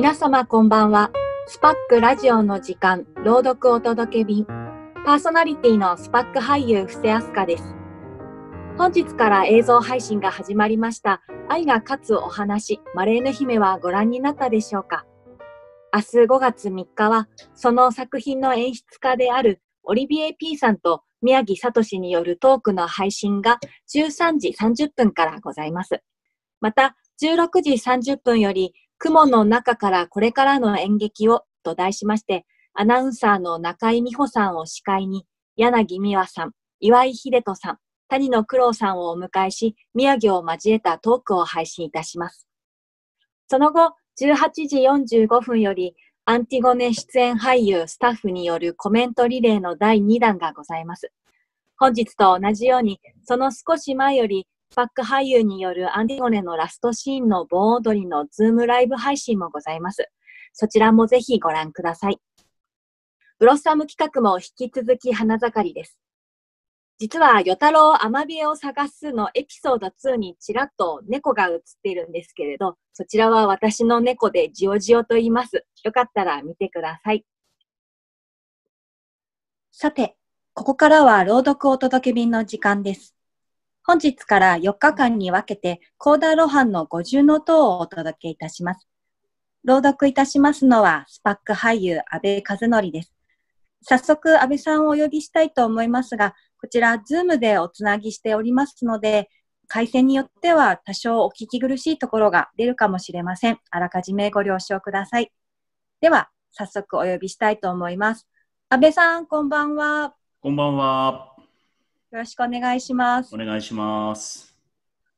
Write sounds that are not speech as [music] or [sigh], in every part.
皆様こんばんは。スパックラジオの時間、朗読お届け便。パーソナリティのスパック俳優、布施飛鳥です。本日から映像配信が始まりました。愛が勝つお話、マレーヌ姫はご覧になったでしょうか明日5月3日は、その作品の演出家であるオリビエ・ピーさんと宮城聡によるトークの配信が13時30分からございます。また、16時30分より雲の中からこれからの演劇をと題しまして、アナウンサーの中井美穂さんを司会に、柳美和さん、岩井秀人さん、谷野九郎さんをお迎えし、宮城を交えたトークを配信いたします。その後、18時45分より、アンティゴネ出演俳優スタッフによるコメントリレーの第2弾がございます。本日と同じように、その少し前よりバック俳優によるアンディゴネのラストシーンの盆踊りのズームライブ配信もございます。そちらもぜひご覧ください。ブロッサム企画も引き続き花盛りです。実は、与太郎アマビエを探すのエピソード2にちらっと猫が映っているんですけれど、そちらは私の猫でジオジオと言います。よかったら見てください。さて、ここからは朗読お届け便の時間です。本日から4日間に分けて、コーダ露伴の五重の塔をお届けいたします。朗読いたしますのは、スパック俳優、安倍和則です。早速、安倍さんをお呼びしたいと思いますが、こちら、ズームでおつなぎしておりますので、回線によっては多少お聞き苦しいところが出るかもしれません。あらかじめご了承ください。では、早速お呼びしたいと思います。安倍さん、こんばんは。こんばんは。よろしくお願いします。お願いします。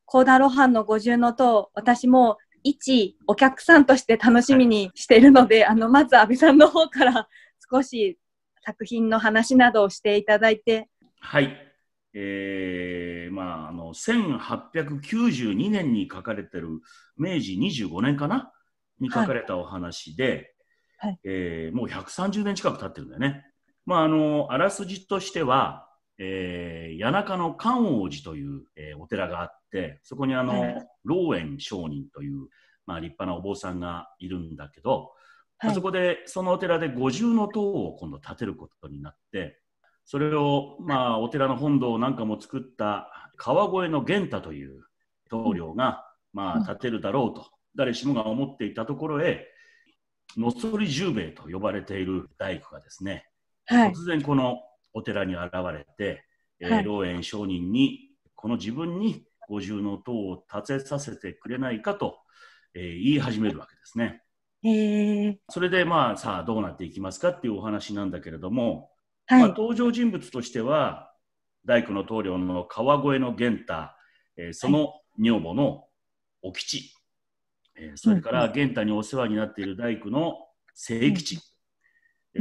コーダロハンの五重の塔、私も一お客さんとして楽しみにしているので、はい、あの、まず安倍さんの方から少し作品の話などをしていただいて。はい。えー、まあ、あの、1892年に書かれてる明治25年かなに書かれたお話で、はいはい、えー、もう130年近く経ってるんだよね。まあ、あの、あらすじとしては、えー、谷中の観王寺という、えー、お寺があってそこにあの、はい、老園上人という、まあ、立派なお坊さんがいるんだけど、はい、そこでそのお寺で五重の塔を今度建てることになってそれを、まあ、お寺の本堂なんかも作った川越の源太という棟梁が、うん、まあ、建てるだろうと、誰しもが思っていたところへのっそり十兵衛と呼ばれている大工がですね、はい、突然このお寺に現れて、えー、老園商人にこの自分に五重の塔を建てさせてくれないかと、えー、言い始めるわけですね。えー、それでまあさあどうなっていきますかっていうお話なんだけれども、はい、まあ、登場人物としては大工の棟梁の川越の源太、えー、その女房のお吉、はい、えー、それから源太にお世話になっている大工の清吉、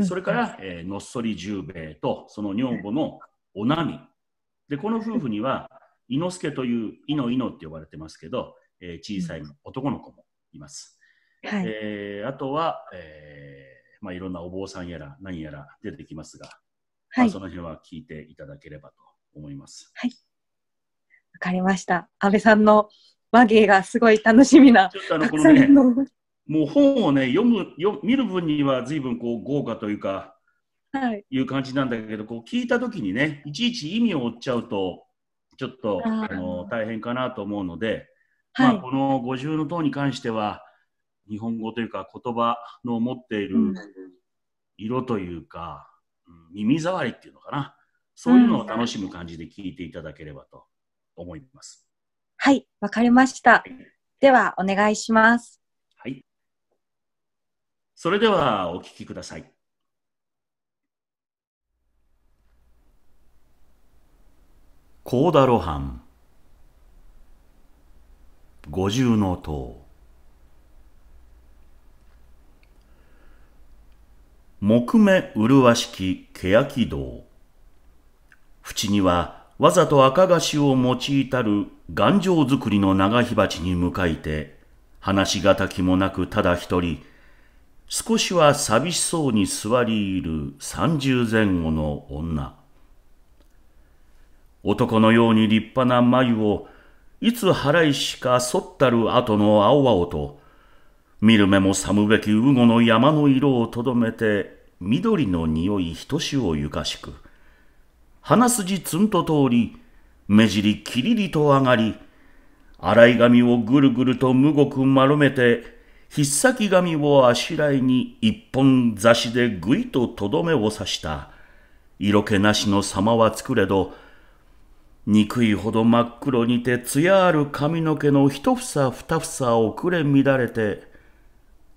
それから、えー、のっそり十兵衛とその女房のおなみでこの夫婦には伊之助という伊の伊のって呼ばれてますけど、えー、小さい男の子もいます、はい、えー、あとは、えーまあ、いろんなお坊さんやら何やら出てきますが、はい、まあ、その辺は聞いていただければと思いますはいわかりました安倍さんの話芸がすごい楽しみなちょっとあのこのねもう本をね読む読見る分には随分こう豪華というか、はい、いう感じなんだけどこう聞いた時にねいちいち意味を追っちゃうとちょっとあの大変かなと思うので、はい、まあ、この五重の塔に関しては日本語というか言葉の持っている色というか、うん、耳障りっていうのかなそういうのを楽しむ感じで聞いていただければと思います。はい、わかりました。では、お願いします。はい。それではお聞きください。高田露伴五重の塔木目麗しき欅堂縁にはわざと赤菓子を用いたる頑丈作りの長火鉢に向かいて話しがたきもなくただ一人少しは寂しそうに座りいる30前後の女。男のように立派な眉を、いつ払いしか剃ったる後の青々と、見る目も寒べき右後の山の色をとどめて、緑の匂いひとしおゆかしく、鼻筋つんと通り、目尻きりりと上がり、洗い髪をぐるぐるとむごく丸めて、ひっさき髪をあしらいに一本差しでぐいととどめを刺した。色気なしの様は作れど、憎いほど真っ黒にて艶ある髪の毛の一房二房遅れ乱れて、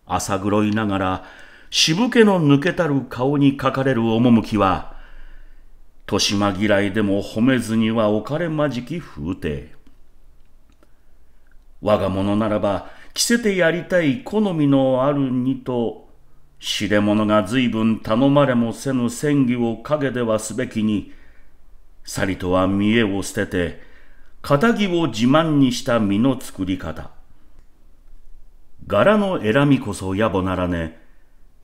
朝黒いながら渋気の抜けたる顔に書かれる趣は、年間嫌いでも褒めずにはおかれまじき風体。我が物ならば、着せてやりたい好みのあるにと、知れ者が随分頼まれもせぬ戦技を陰ではすべきに、さりとは見栄を捨てて、仇を自慢にした身の作り方。柄の選みこそ野暮ならね、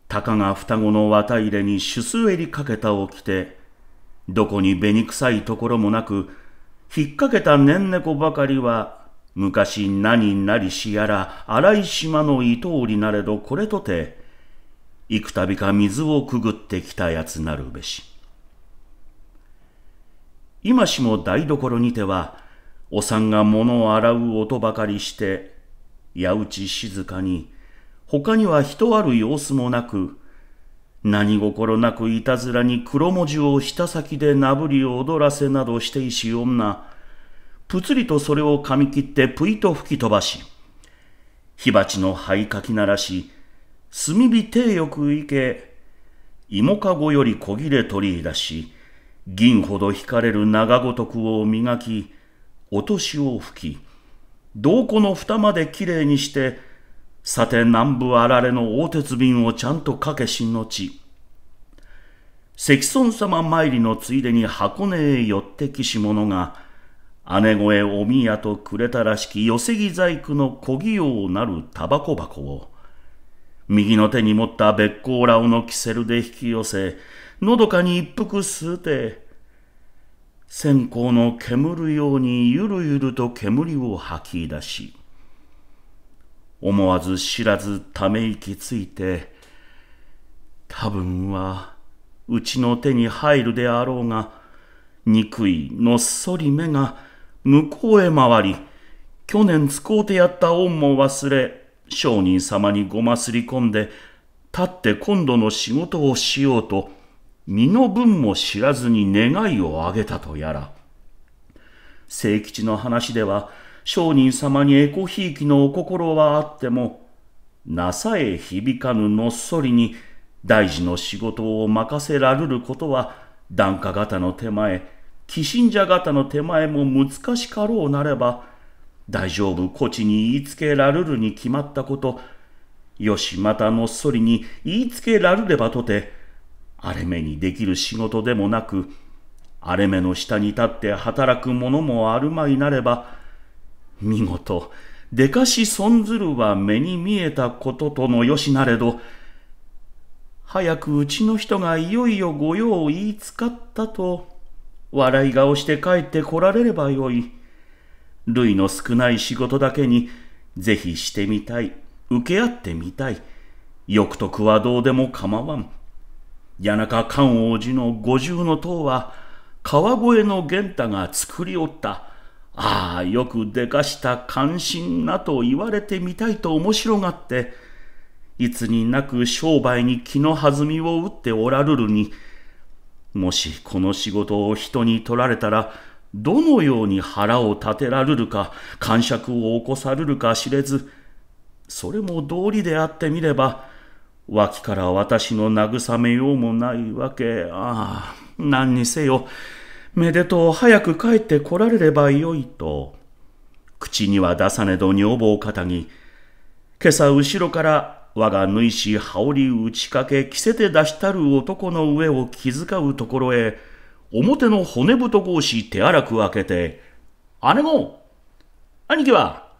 たかが双子の綿入れに主数襟かけたを着て、どこに紅臭いところもなく、引っ掛けた年猫ばかりは昔何なりしやら荒い島の伊藤になれどこれとて幾度か水をくぐってきたやつなるべし今しも台所にてはお産が物を洗う音ばかりして矢打ち静かに他には人ある様子もなく何心なくいたずらに黒文字をひた先でなぶり踊らせなどしていし女ぷつりとそれを噛み切ってぷいと吹き飛ばし、火鉢の灰かき鳴らし、炭火よく行け、芋かごより小切れ取り出し、銀ほど惹かれる長ごとくを磨き、お年を吹き、銅鼓の蓋まできれいにして、さて南部あられの大鉄瓶をちゃんとかけしのち、関村様参りのついでに箱根へ寄ってきし者が、姉声お宮とくれたらしき寄木細工の小器用なるタバコ箱を、右の手に持ったべっ甲羅をのキセルで引き寄せ、のどかに一服吸うて、線香の煙るようにゆるゆると煙を吐き出し、思わず知らずため息ついて、多分はうちの手に入るであろうが、憎いのっそり目が、向こうへ回り、去年使うてやった恩も忘れ、商人様にごますり込んで、立って今度の仕事をしようと、身の分も知らずに願いをあげたとやら。清吉の話では、商人様にエコひいきのお心はあっても、なさえ響かぬのっそりに、大事の仕事を任せられることは、檀家方の手前、寄進者方の手前も難しかろうなれば、大丈夫、こちに言いつけられるに決まったこと、よし、またのっそりに言いつけられればとて、荒れ目にできる仕事でもなく、荒れ目の下に立って働く者もあるまいなれば、見事、でかし損ずるは目に見えたこととのよしなれど、早くうちの人がいよいよ御用を言いつかったと、笑い顔して帰ってこられればよい。類の少ない仕事だけに、ぜひしてみたい。受け合ってみたい。欲得はどうでも構わん。谷中寛王寺の五重の塔は、川越の玄太が作りおった。ああ、よくでかした関心なと言われてみたいと面白がって、いつになく商売に気の弾みを打っておらるるに、もしこの仕事を人に取られたら、どのように腹を立てられるか、感触を起こされるか知れず、それも道理であってみれば、脇から私の慰めようもないわけ。ああ、何にせよ、めでとう早く帰って来られればよいと、口には出さねど女房肩に、今朝後ろから我が縫いし羽織打ち掛け着せて出したる男の上を気遣うところへ表の骨太格子手荒く開けて「姉子兄貴は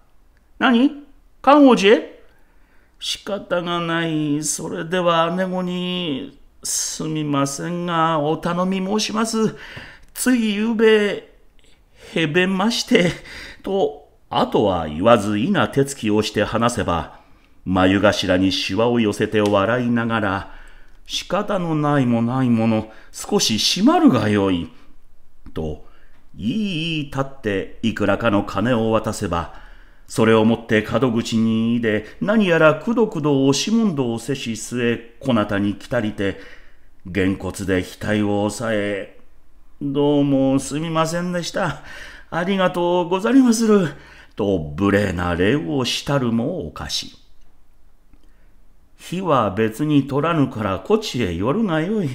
何寛王寺へ?」仕方がないそれでは姉子にすみませんがお頼み申しますついゆうべへべましてとあとは言わずいな手つきをして話せば眉頭にしわを寄せて笑いながら、仕方のないもないもの、少し閉まるがよい。と、いい立っていくらかの金を渡せば、それを持って門口にいで、何やらくどくど押し問答をせし末、こなたに来たりて、げんこつで額を押さえ、どうもすみませんでした。ありがとうござりまする。と無礼な礼をしたるもおかしい。火は別に取らぬからこちへ寄るがよい。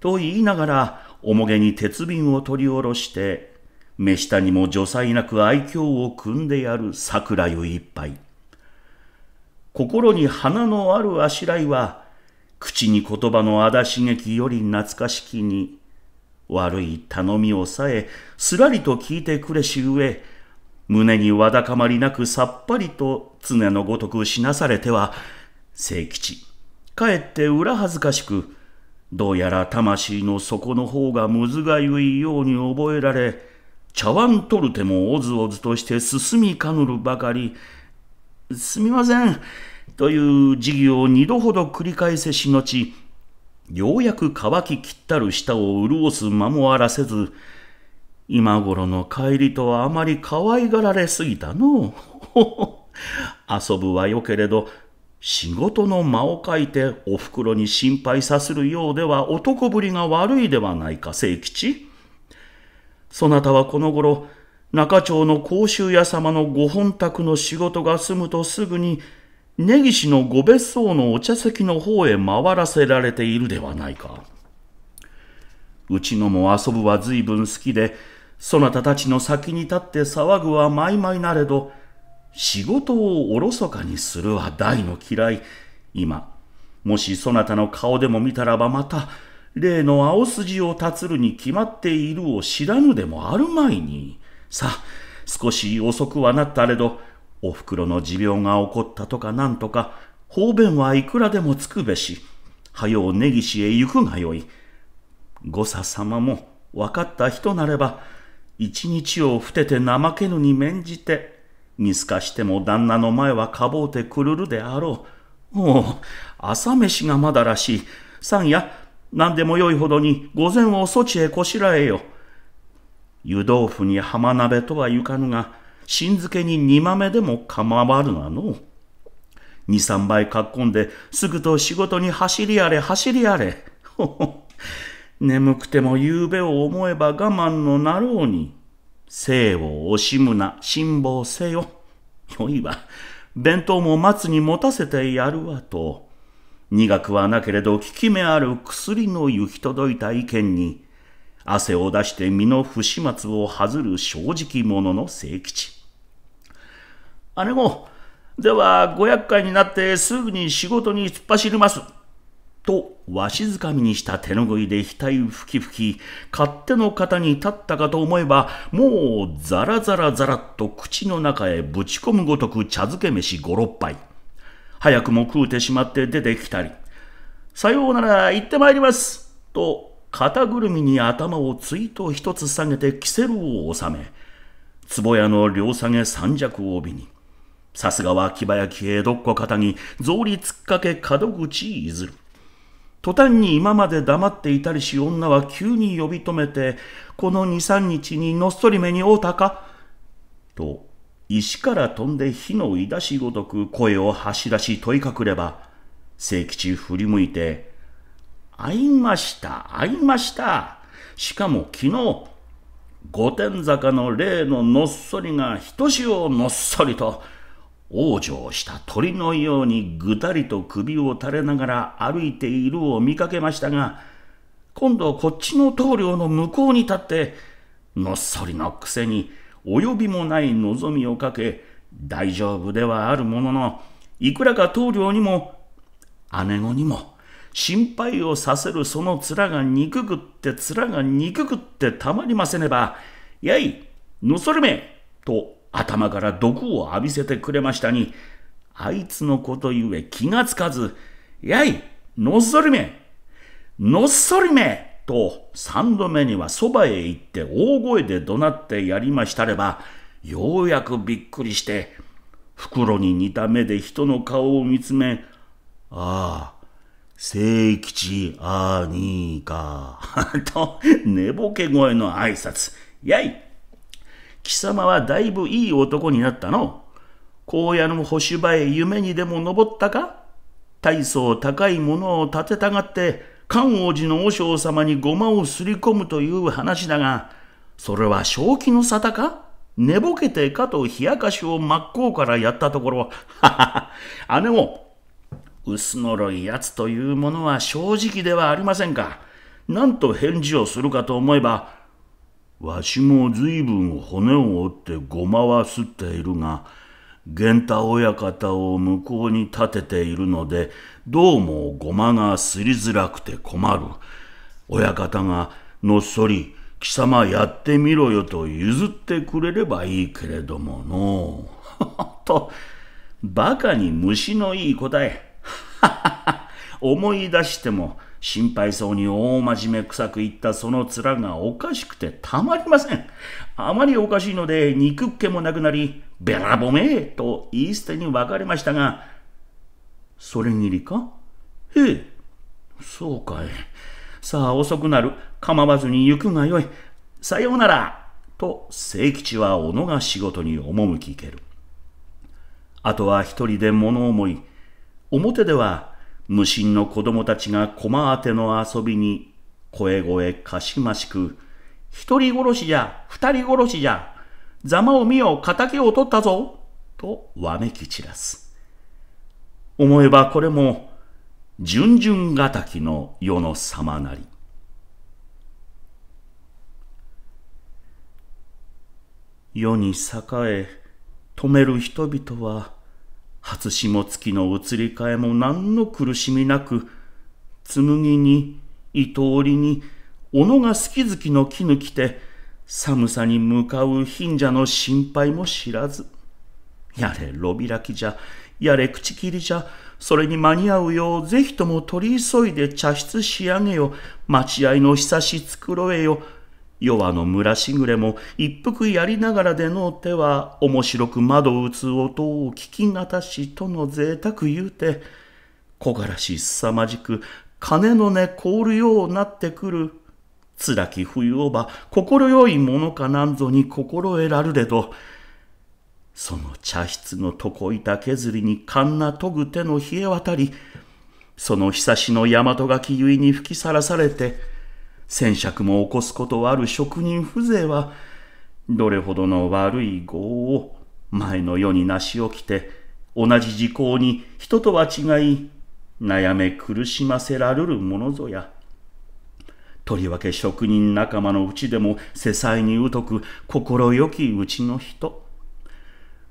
と言いながら、重げに鉄瓶を取り下ろして、目下にも女才なく愛嬌を汲んでやる桜湯一杯。心に花のあるあしらいは、口に言葉のあだしげきより懐かしきに、悪い頼みをさえ、すらりと聞いてくれし上、胸にわだかまりなくさっぱりと常のごとくしなされては、清吉かえって裏恥ずかしくどうやら魂の底の方がむずがゆいように覚えられ茶碗取る手もおずおずとして進みかぬるばかりすみませんという事儀を二度ほど繰り返せしのちようやく乾ききったる舌を潤す間もあらせず今頃の帰りとはあまり可愛がられすぎたのう [laughs] 遊ぶはよけれど仕事の間を書いてお袋に心配させるようでは男ぶりが悪いではないか、清吉。そなたはこの頃、中町の甲州屋様のご本宅の仕事が済むとすぐに、根岸のご別荘のお茶席の方へ回らせられているではないか。うちのも遊ぶは随分好きで、そなたたちの先に立って騒ぐはまいまいなれど、仕事をおろそかにするは大の嫌い。今、もしそなたの顔でも見たらばまた、例の青筋を立つるに決まっているを知らぬでもあるまいに。さあ、少し遅くはなったれど、お袋の持病が起こったとかなんとか、方便はいくらでもつくべし、はよう根岸へ行くがよい。御佐様も分かった人なれば、一日をふてて怠けぬに免じて見透かしても旦那の前はかぼうてくるるであろう。おう、朝飯がまだらしい。三夜、何でもよいほどに御前をそちへこしらえよ。湯豆腐に浜鍋とはゆかぬが、新漬けに煮豆でも構わるがの。二三杯かっこんですぐと仕事に走りやれ走りやれ。ほほ。眠くても夕べを思えば我慢のなろうに。生を惜しむな、辛抱せよ。よいわ。弁当も松に持たせてやるわと。苦くはなけれど効き目ある薬の行き届いた意見に、汗を出して身の不始末を外る正直者の清吉。姉も、ではご厄介になってすぐに仕事に突っ走ります。とわしづかみにした手ぬぐいで額ふきふき勝手の方に立ったかと思えばもうザラザラザラっと口の中へぶち込むごとく茶漬け飯五六杯早くも食うてしまって出てきたり「さようなら行ってまいります」と肩ぐるみに頭をついと一つ下げてキセルを収め壺屋の両下げ三尺帯にさすがは木早き江戸っ子方に草履突っかけ門口譲る途端に今まで黙っていたりし女は急に呼び止めて、この二三日にのっそり目に会うたかと、石から飛んで火のいだしごとく声を走らし問いかくれば、清吉振り向いて、会いました、会いました。しかも昨日、御殿坂の例ののっそりがひとしおのっそりと、往生した鳥のようにぐたりと首を垂れながら歩いているを見かけましたが、今度こっちの棟梁の向こうに立って、のっそりのくせに、及びもない望みをかけ、大丈夫ではあるものの、いくらか棟梁にも、姉子にも、心配をさせるその面が憎くって面が憎くってたまりませねば、やい、のそれめと頭から毒を浴びせてくれましたに、あいつのことゆえ気がつかず、やい、のっそりめ、のっそりめ、と三度目にはそばへ行って大声で怒鳴ってやりましたれば、ようやくびっくりして、袋に似た目で人の顔を見つめ、ああ、聖吉兄か、[laughs] と、寝ぼけ声の挨拶、やい、貴様はだいぶいい男になったの。荒野の保守場へ夢にでも登ったか大層高いものを建てたがって、漢王寺の和尚様にごまをすり込むという話だが、それは正気の沙汰か寝ぼけてかと冷やかしを真っ向からやったところ、はは、姉も、薄呪い奴というものは正直ではありませんか。なんと返事をするかと思えば、わしも随分骨を折ってごまはすっているが、源太親方を向こうに立てているので、どうもごまがすりづらくて困る。親方がのっそり、貴様やってみろよと譲ってくれればいいけれどもの。[laughs] と、馬鹿に虫のいい答え。[laughs] 思い出しても、心配そうに大真面目臭く言ったその面がおかしくてたまりません。あまりおかしいので肉っ気もなくなり、べらぼめと言い捨てに分かれましたが、それぎりかへえ、そうかい。さあ遅くなる。構わずに行くがよい。さようなら。と、聖吉は斧が仕事に赴きける。あとは一人で物思い。表では無心の子供たちが駒当ての遊びに、声声かしましく、一人殺しじゃ、二人殺しじゃ、ざまを見よ、敵を取ったぞ、とわめき散らす。思えばこれも、順々敵の世の様なり。世に栄え、止める人々は、初霜月の移り変えも何の苦しみなく、紬に、糸織に、斧が好き好きの絹着て、寒さに向かう貧者の心配も知らず。やれ炉開きじゃ、やれ口切りじゃ、それに間に合うよう、ぜひとも取り急いで茶室仕上げよ、待合の久し繕えよ、弱の村しぐれも一服やりながらでの手は面白く窓打つ音を聞きがたしとの贅沢言うて木枯らし凄まじく金の根凍るようなってくるつらき冬をば快いものかなんぞに心得らるれどその茶室の床板削りにかんな研ぐ手の冷え渡りそのひさしの大和垣ゆいに吹きさらされて戦尺も起こすことある職人風情は、どれほどの悪い業を前の世に成し起きて、同じ時効に人とは違い、悩め苦しませられるものぞや。とりわけ職人仲間のうちでも世才に疎く快きうちの人。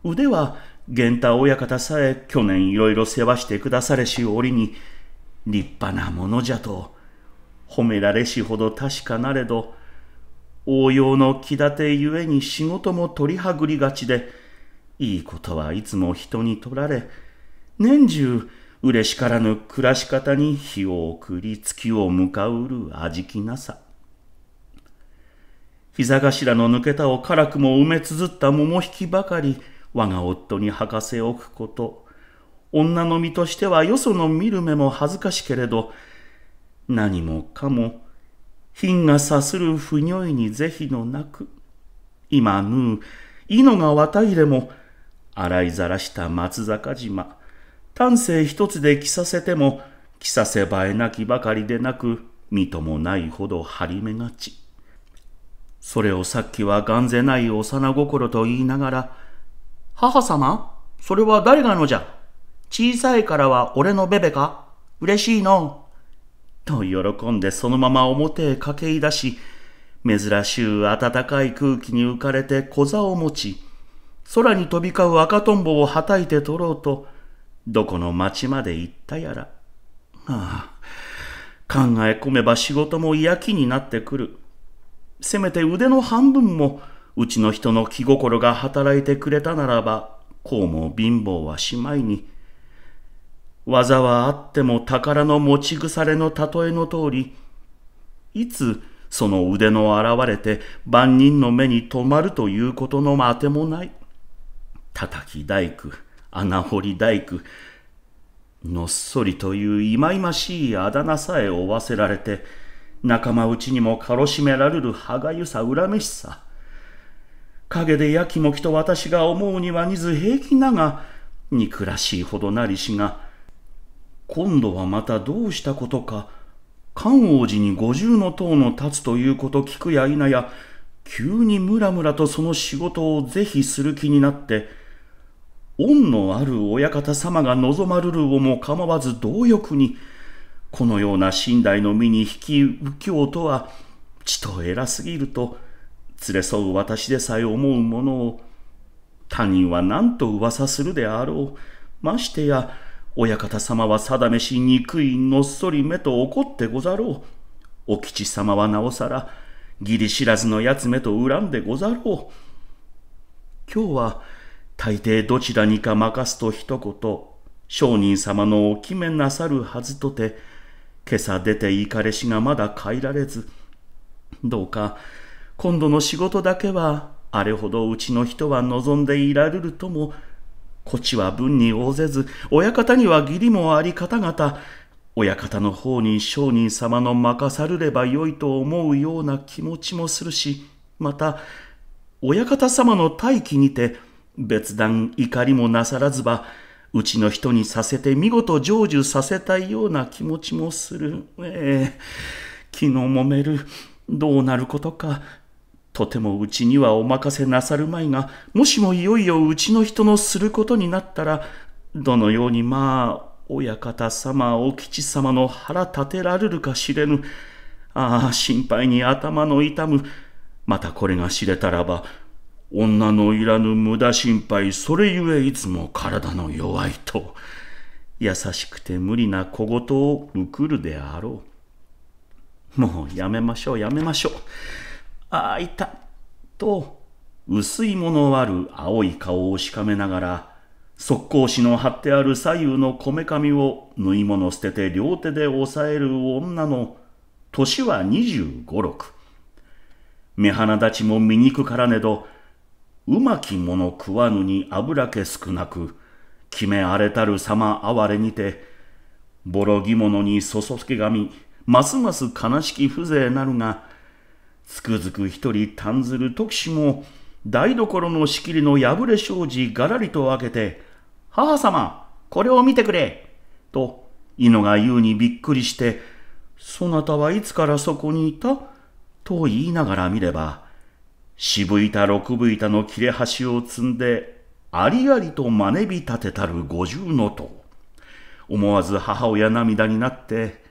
腕は源太親方さえ去年いろいろ世話してくだされし折に立派なものじゃと褒められしほど確かなれど、応用の気立てゆえに仕事も取りはぐりがちで、いいことはいつも人に取られ、年中嬉しからぬ暮らし方に日を送り月を向かうる味気なさ。膝頭の抜けたを辛くも埋めつづった桃引きばかり、我が夫に吐かせおくこと。女の身としてはよその見る目も恥ずかしけれど、何もかも品がさする不如意に是非のなく今ぬう井のが綿入れも洗いざらした松坂島丹精一つで着させても着させばえなきばかりでなく身ともないほど張り目がちそれをさっきはがんぜない幼心と言いながら「母様それは誰がのじゃ小さいからは俺のベベか嬉しいの」と喜んでそのまま表へ駆け出し、珍しゅう暖かい空気に浮かれて小座を持ち、空に飛び交う赤とんぼをはたいて取ろうと、どこの町まで行ったやら。ああ、考え込めば仕事も嫌気になってくる。せめて腕の半分も、うちの人の気心が働いてくれたならば、こうも貧乏はしまいに、技はあっても宝の持ち腐れの例えの通り、いつその腕の現れて万人の目に留まるということのあてもない。叩き大工、穴掘り大工、のっそりといういまいましいあだ名さえ負わせられて、仲間内にも軽しめられる歯がゆさ恨めしさ。陰でやきもきと私が思うには似ず平気なが、憎らしいほどなりしが、今度はまたどうしたことか寛王寺に五重の塔の立つということ聞くや否や急にムラムラとその仕事を是非する気になって恩のある親方様が望まるるをも構わず貪欲にこのような寝台の身に引き右京とはちと偉すぎると連れ添う私でさえ思うものを他人は何と噂するであろうましてや親方様は定めし憎いのっそり目と怒ってござろう。お吉様はなおさら、義理知らずのやつめと恨んでござろう。今日は、大抵どちらにか任すと一言、商人様のお決めなさるはずとて、今朝出て行かれしがまだ帰られず、どうか、今度の仕事だけは、あれほどうちの人は望んでいられるとも、こちは分に応ぜず、親方には義理もあり方々、親方の方に商人様の任さるればよいと思うような気持ちもするし、また、親方様の大機にて、別段怒りもなさらずば、うちの人にさせて見事成就させたいような気持ちもする。ええ気のもめる。どうなることか、とてもうちにはお任せなさるまいが、もしもいよいようちの人のすることになったら、どのようにまあ、親方様、お吉様の腹立てられるか知れぬ。ああ、心配に頭の痛む。またこれが知れたらば、女のいらぬ無駄心配、それゆえいつも体の弱いと、優しくて無理な小言をうくるであろう。もうやめましょう、やめましょう。ああ、いた、と、薄いものある青い顔をしかめながら、即光紙の貼ってある左右のこめかみを縫い物捨てて両手で押さえる女の、年は25、6。目鼻立ちも醜からねど、うまきもの食わぬに油気少なく、決め荒れたる様哀れにて、ぼろぎものにそそけがみ、ますます悲しき風情なるが、つくづく一人単ずる時氏も、台所の仕切りの破れ障子がらりと開けて、母様、これを見てくれと、犬が言うにびっくりして、そなたはいつからそこにいたと言いながら見れば、渋板六分板の切れ端を積んで、ありありと真似び立てたる五重の塔。思わず母親涙になって、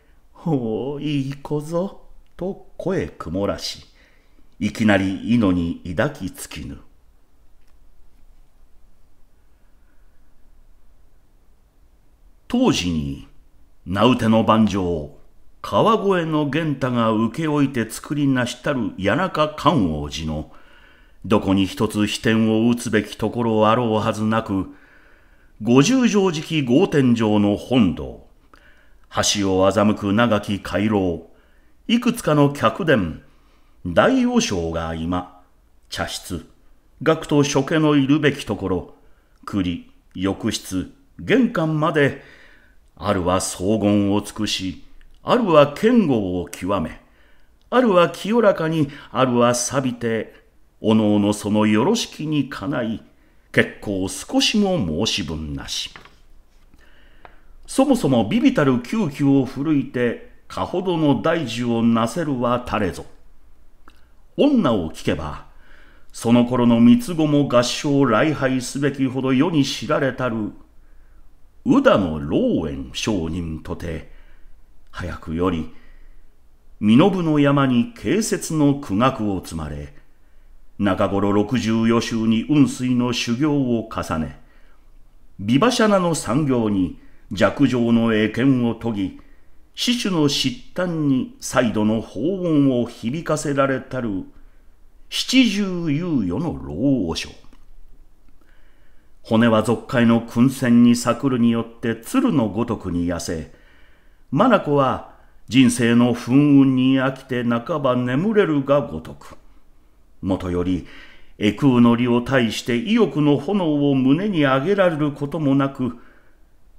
おお、いい子ぞ。と声曇らし、いきなり猪に抱きつきぬ。当時に、名うての盤上、川越の源太が請け負いて作りなしたる谷中寛王寺の、どこに一つ飛天を打つべきところあろうはずなく、五十畳敷き豪天城の本堂、橋を欺く長き回廊、いくつかの客殿、大和尚が今、茶室、学徒諸家のいるべきところ、栗、浴室、玄関まで、あるは荘厳を尽くし、あるは剣豪を極め、あるは清らかに、あるは錆びて、おのおのそのよろしきにかない、結構少しも申し分なし。そもそもビビたる窮気を奮いて、かほどの大事をなせるはたれぞ。女を聞けば、その頃の三つ子も合唱礼拝すべきほど世に知られたる、宇田の老園商人とて、早くより、身延の山に警説の苦学を積まれ、中頃六十余州に雲水の修行を重ね、ビバシャナの産業に弱情の英剣を研ぎ、死守の失端に再度の訪問を響かせられたる七十猶予の老和尚。骨は俗界の訓戦に咲るによって鶴のごとくに痩せ、マナコは人生の噴雲に飽きて半ば眠れるがごとく。もとより、エクうの利を対して意欲の炎を胸に上げられることもなく、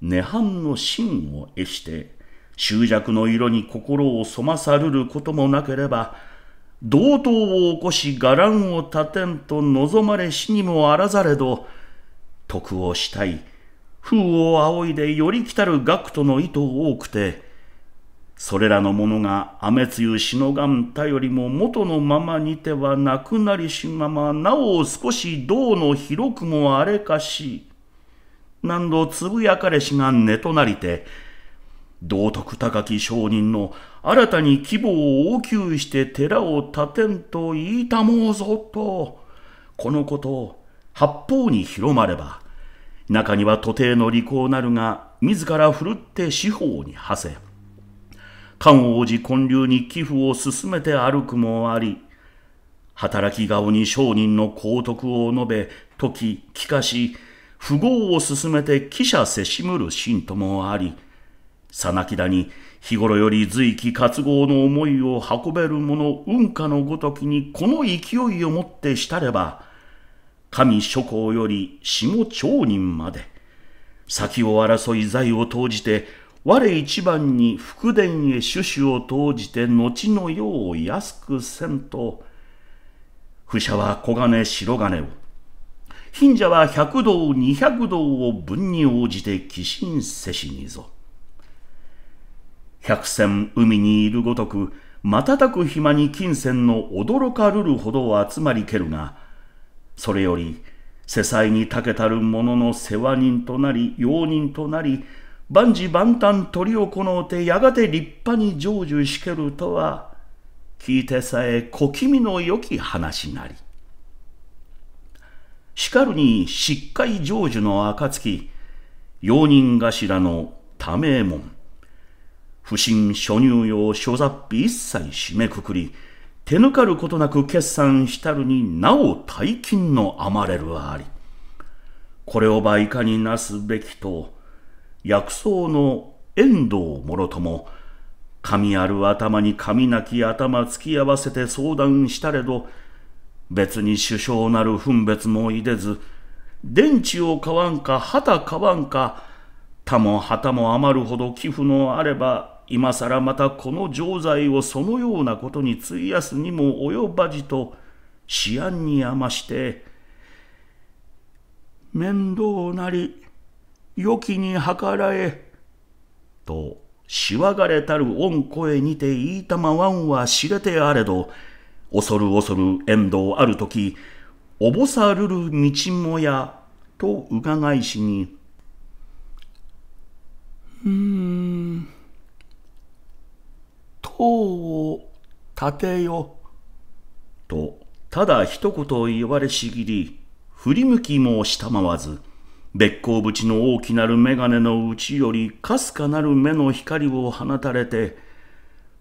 涅槃の心を得して、執着の色に心を染まさるることもなければ、同等を起こし伽藍を立てんと望まれ死にもあらざれど、徳をしたい、風を仰いでより来たる学徒の意図多くて、それらのものが雨露しのがんたよりも元のままにてはなくなりしまま、なお少し銅の広くもあれかし、何度つぶやかれしがねとなりて、道徳高き商人の新たに規模を応急して寺を建てんと言いたもうぞとこのこと八方に広まれば中には徒弟の利口なるが自ら振るって司法に馳せ漢王子建立に寄付を進めて歩くもあり働き顔に商人の公徳を述べ時聞化し富豪を進めて記者せしむる信徒もありさなきだに日頃より随気活合の思いを運べる者運河のごときにこの勢いをもってしたれば神諸侯より下町人まで先を争い財を投じて我一番に福殿へ種々を投じて後の世を安くせんと不者は黄金白金を貧者は百道二百道を分に応じて寄進せしにぞ。百戦海にいるごとく瞬く暇に金銭の驚かるるほど集まりけるがそれより世祭にたけたる者の世話人となり用人となり万事万端執り行うてやがて立派に成就しけるとは聞いてさえ小気味の良き話なり。しかるに失会成就の暁用人頭の為右門不審所入用所雑費一切締めくくり、手抜かることなく決算したるになお大金のあまれるあり。これをばいかになすべきと、薬草の遠藤もろとも、神ある頭に神なき頭突き合わせて相談したれど、別に首相なる分別もいでず、電池を買わんか、旗買わんか、他も旗も余るほど寄付のあれば今更またこの錠剤をそのようなことに費やすにも及ばじと思案に余して面倒なり良きに計らえとしわがれたる御声にて言いたまわんは知れてあれど恐る恐る遠藤ある時おぼさるる道もやと伺いしに「うん」塔を建てよ」とただ一言言われしぎり振り向きも下回ずべっ甲縁の大きなる眼鏡の内よりかすかなる目の光を放たれて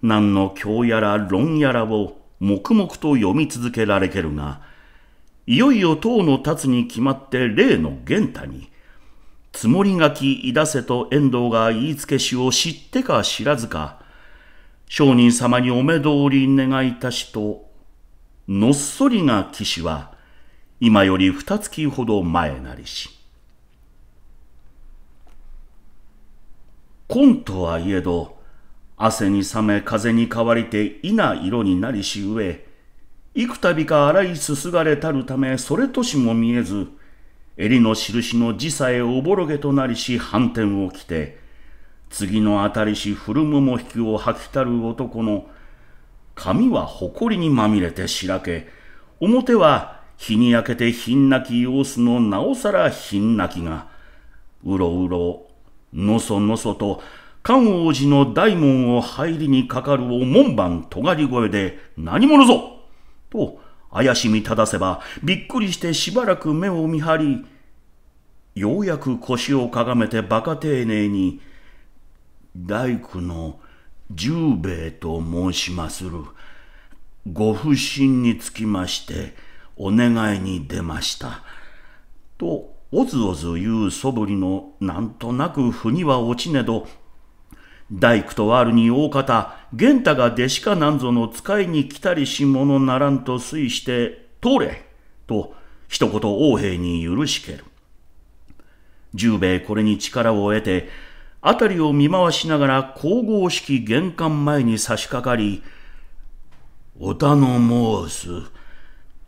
何の経やら論やらを黙々と読み続けられけるがいよいよ塔の立つに決まって例の源太に積もり書きいだせと遠藤が言いつけしを知ってか知らずか商人様にお目通り願いたしと、のっそりが騎士は、今より二月ほど前なりし。今とはいえど、汗に冷め風に変わりていな色になりし上、幾度か洗いすすがれたるため、それとしも見えず、襟の印の時さえおぼろげとなりし、反転を着て、次の当たりし古むも引きを吐きたる男の髪は誇りにまみれてしらけ表は日に焼けて品なき様子のなおさら品なきがうろうろのそのそと関王寺の大門を入りにかかるを門番尖り声で何者ぞと怪しみ正せばびっくりしてしばらく目を見張りようやく腰をかがめて馬鹿丁寧に大工の十兵衛と申しまする。ご不審につきまして、お願いに出ました。と、おずおず言うそぶりのなんとなく腑には落ちねど、大工とあるに大方、玄太が弟子かなんぞの使いに来たりしものならんと推して、通れと一言王兵に許しける。十兵衛これに力を得て、辺りを見回しながら神々しき玄関前に差し掛かり、お頼の申す、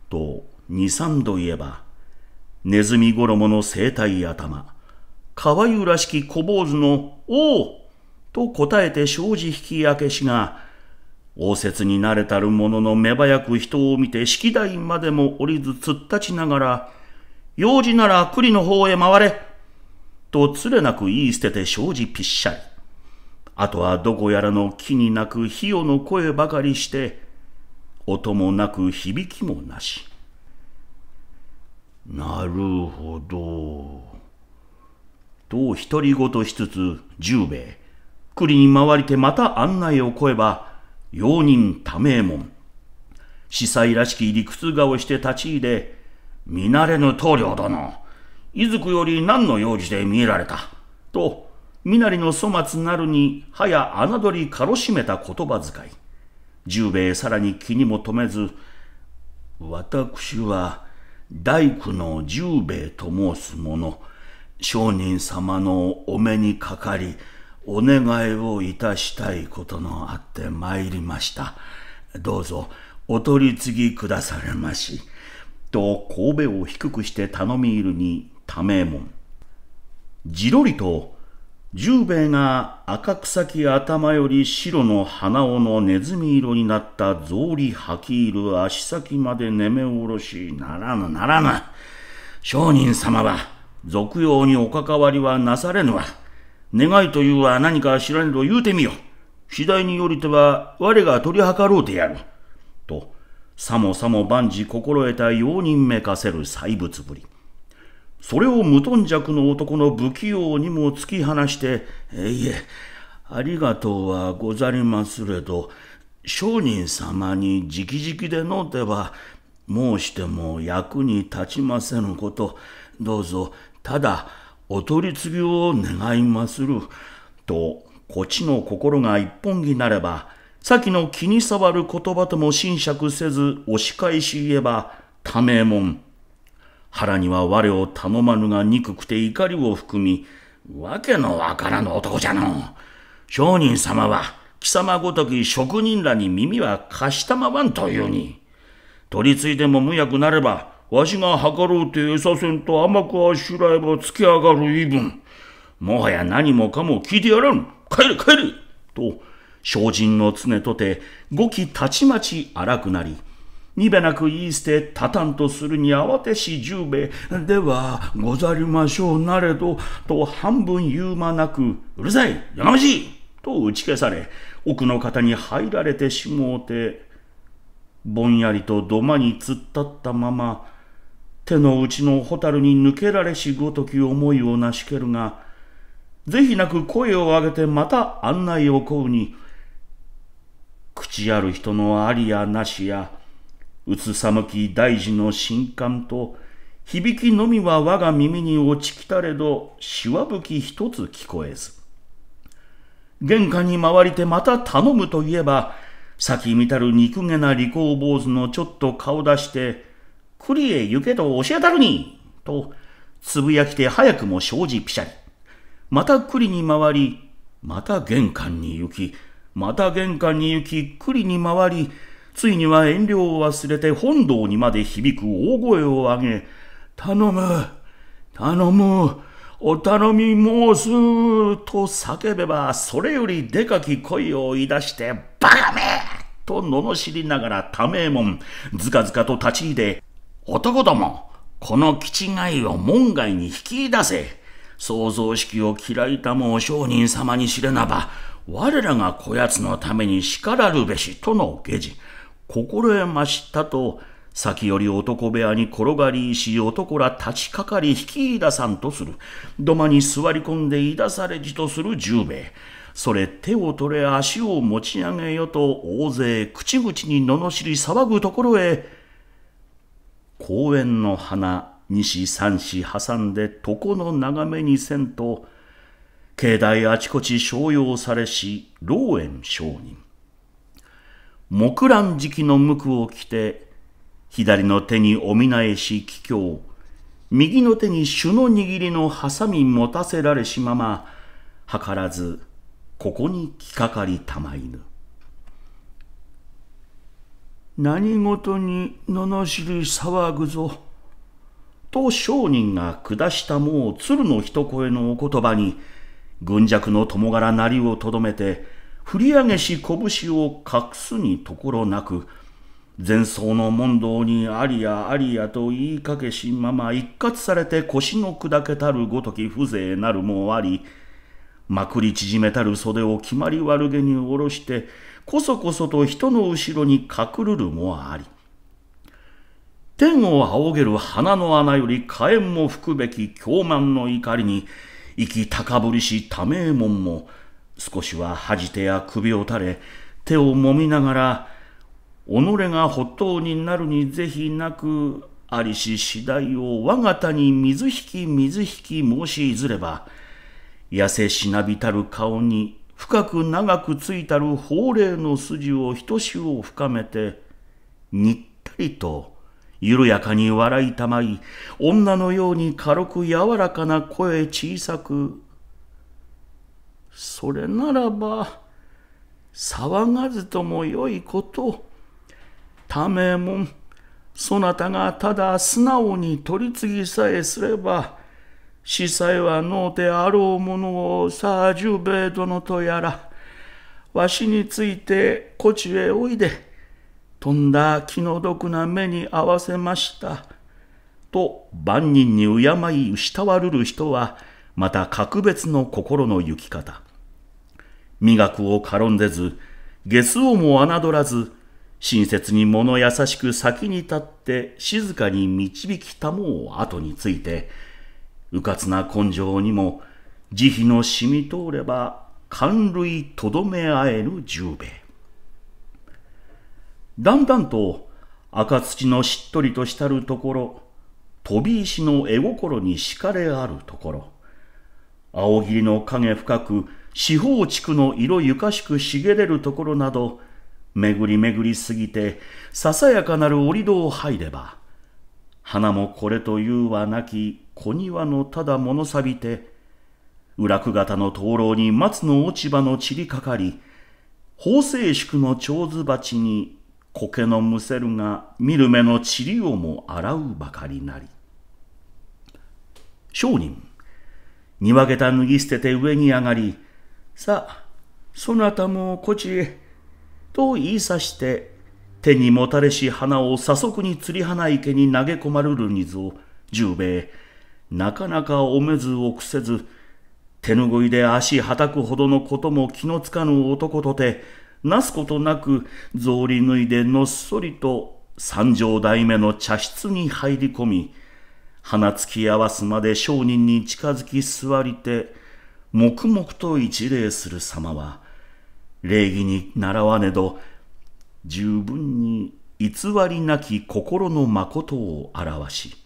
と二三度言えば、ネズミ衣の生体頭、川ゆらしき小坊主の、おうと答えて障子引き明けしが、応接に慣れたる者の目早く人を見て式台までも降りず突っ立ちながら、用事なら栗の方へ回れとつれなく言い捨てて生じぴっしゃり。あとはどこやらの木になく火をの声ばかりして、音もなく響きもなし。なるほど。と独り言しつつ十兵衛栗に回りてまた案内を越えば用人多名門司祭らしき理屈顔して立ち入れ見慣れぬ棟梁殿いずくより何の用事で見えられた。と、身なりの粗末なるに、はや侮りかろしめた言葉遣い。十兵衛さらに気にも留めず、私は大工の十兵衛と申す者、商人様のお目にかかり、お願いをいたしたいことのあって参りました。どうぞお取り次ぎくだされまし。と神戸を低くして頼み入るに多名門じろりと十兵衛が赤咲き頭より白の鼻緒のネズミ色になった草履履き入る足先まで寝目おろしならぬならぬ商人様は俗用にお関わりはなされぬわ願いというは何か知らぬと言うてみよ次第によりては我が取り計ろうてやるとさもさも万事心得た用人めかせる細物ぶりそれを無頓着の男の不器用にも突き放して、えいえ、ありがとうはござりますれど、商人様に直々でのでては、申しても役に立ちませぬこと、どうぞ、ただ、お取り次ぎを願いまする。と、こっちの心が一本気なれば、先の気に障る言葉とも侵酌せず、押し返し言えば、ためもん、腹には我を頼まぬが憎くて怒りを含み、わけのわからぬ男じゃの。商人様は、貴様ごとき職人らに耳は貸したまわんというに。取り継いでも無役なれば、わしが計ろうて餌せんと甘くあしらえばつき上がる言い分。もはや何もかも聞いてやらん。帰れ帰れと、精進の常とて、語気たちまち荒くなり、にべなく言い捨てたたんとするに慌てし十兵衛ではござりましょうなれどと半分言う間なくうるさいやがましいと打ち消され奥の方に入られてしもうてぼんやりと土間に突っ立ったまま手の内の蛍に抜けられしごとき思いをなしけるがぜひなく声を上げてまた案内を請うに口ある人のありやなしやうつさむき大事の新刊と、響きのみは我が耳に落ちきたれど、しわぶき一つ聞こえず。玄関に回りてまた頼むといえば、先見たる憎げな利口坊主のちょっと顔出して、栗へ行けと教えたるにと、つぶやきて早くも障子ぴしゃり。また栗に回り、また玄関に行き、また玄関に行き、栗に回り、ついには遠慮を忘れて本堂にまで響く大声を上げ、頼む、頼む、お頼み申す、と叫べば、それよりでかき声を言い出して、バカめと罵りながらためえもん、ずかずかと立ち入れ、男ども、この気違いを門外に引き出せ。創造式を嫌いたも商人様に知れなば、我らがこやつのために叱らるべし、との下事。心得ましたと、先より男部屋に転がりし男ら立ちかかり引き出さんとする。土間に座り込んでいだされじとする十兵衛。それ手を取れ足を持ち上げよと大勢口々に罵り騒ぐところへ、公園の花西三子挟んで床の眺めにせんと、境内あちこち商用されし、老園商人。木蘭敷の無垢を着て、左の手にお見えし桔梗、右の手に主の握りのハサミ持たせられしまま、図らず、ここに来かかりたまいぬ。何事に罵り騒ぐぞ。と商人が下したもう鶴の一声のお言葉に、軍弱の友柄なりをとどめて、振り上げし拳を隠すにところなく、前奏の問答にありやありやと言いかけしまま一括されて腰の砕けたるごとき風情なるもあり、まくり縮めたる袖を決まり悪げに下ろして、こそこそと人の後ろに隠るるもあり。天を仰げる花の穴より火炎も吹くべき狂慢の怒りに、息高ぶりしためえもんも、少しは恥じてや首を垂れ、手を揉みながら、己が発頭になるに是非なく、ありし次第を我が他に水引き水引き申しずれば、痩せしなびたる顔に深く長くついたる法令の筋をひとしを深めて、にったりと緩やかに笑いたまい、女のように軽く柔らかな声小さくそれならば騒がずともよいことためもんそなたがただ素直に取り次ぎさえすれば司祭はのうてあろうものをさあ十兵衛殿とやらわしについてこちへおいで飛んだ気の毒な目に合わせました」と万人に敬い慕わるる人はまた格別の心の行き方磨くを軽んでず、巣をも侮らず、親切に物優しく先に立って静かに導きたもう後について、うかつな根性にも慈悲の染み通れば寒類とどめあえぬ十兵衛。だんだんと赤土のしっとりとしたるところ、飛び石の絵心に敷かれあるところ、青霧の影深く四方地区の色ゆかしく茂れるところなど、巡り巡りすぎて、ささやかなる折戸を入れば、花もこれというはなき小庭のただ物錆びて、裏久型の灯籠に松の落ち葉の散りかかり、法制宿の蝶子鉢に苔のむせるが見る目の塵をも洗うばかりなり。商人、に桁た脱ぎ捨てて上に上がり、さあ、そなたもこちへ。と言いさして、手にもたれし花を早速に釣り花池に投げ込まれる水を、十兵衛、なかなかおめずをくせず、手ぬぐいで足はたくほどのことも気のつかぬ男とて、なすことなく、草履脱いでのっそりと三条代目の茶室に入り込み、花つき合わすまで商人に近づき座りて、黙々と一礼する様は、礼儀に習わねど、十分に偽りなき心の誠を表し、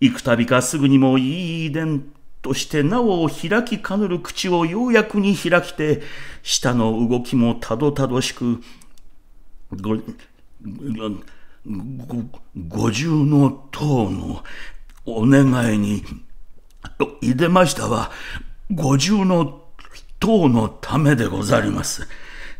幾度かすぐにもいい伝としてなお開きかぬる口をようやくに開きて、舌の動きもたどたどしく、ご、ご、五重の塔のお願いに、いでましたわ、五重の塔のためでござります。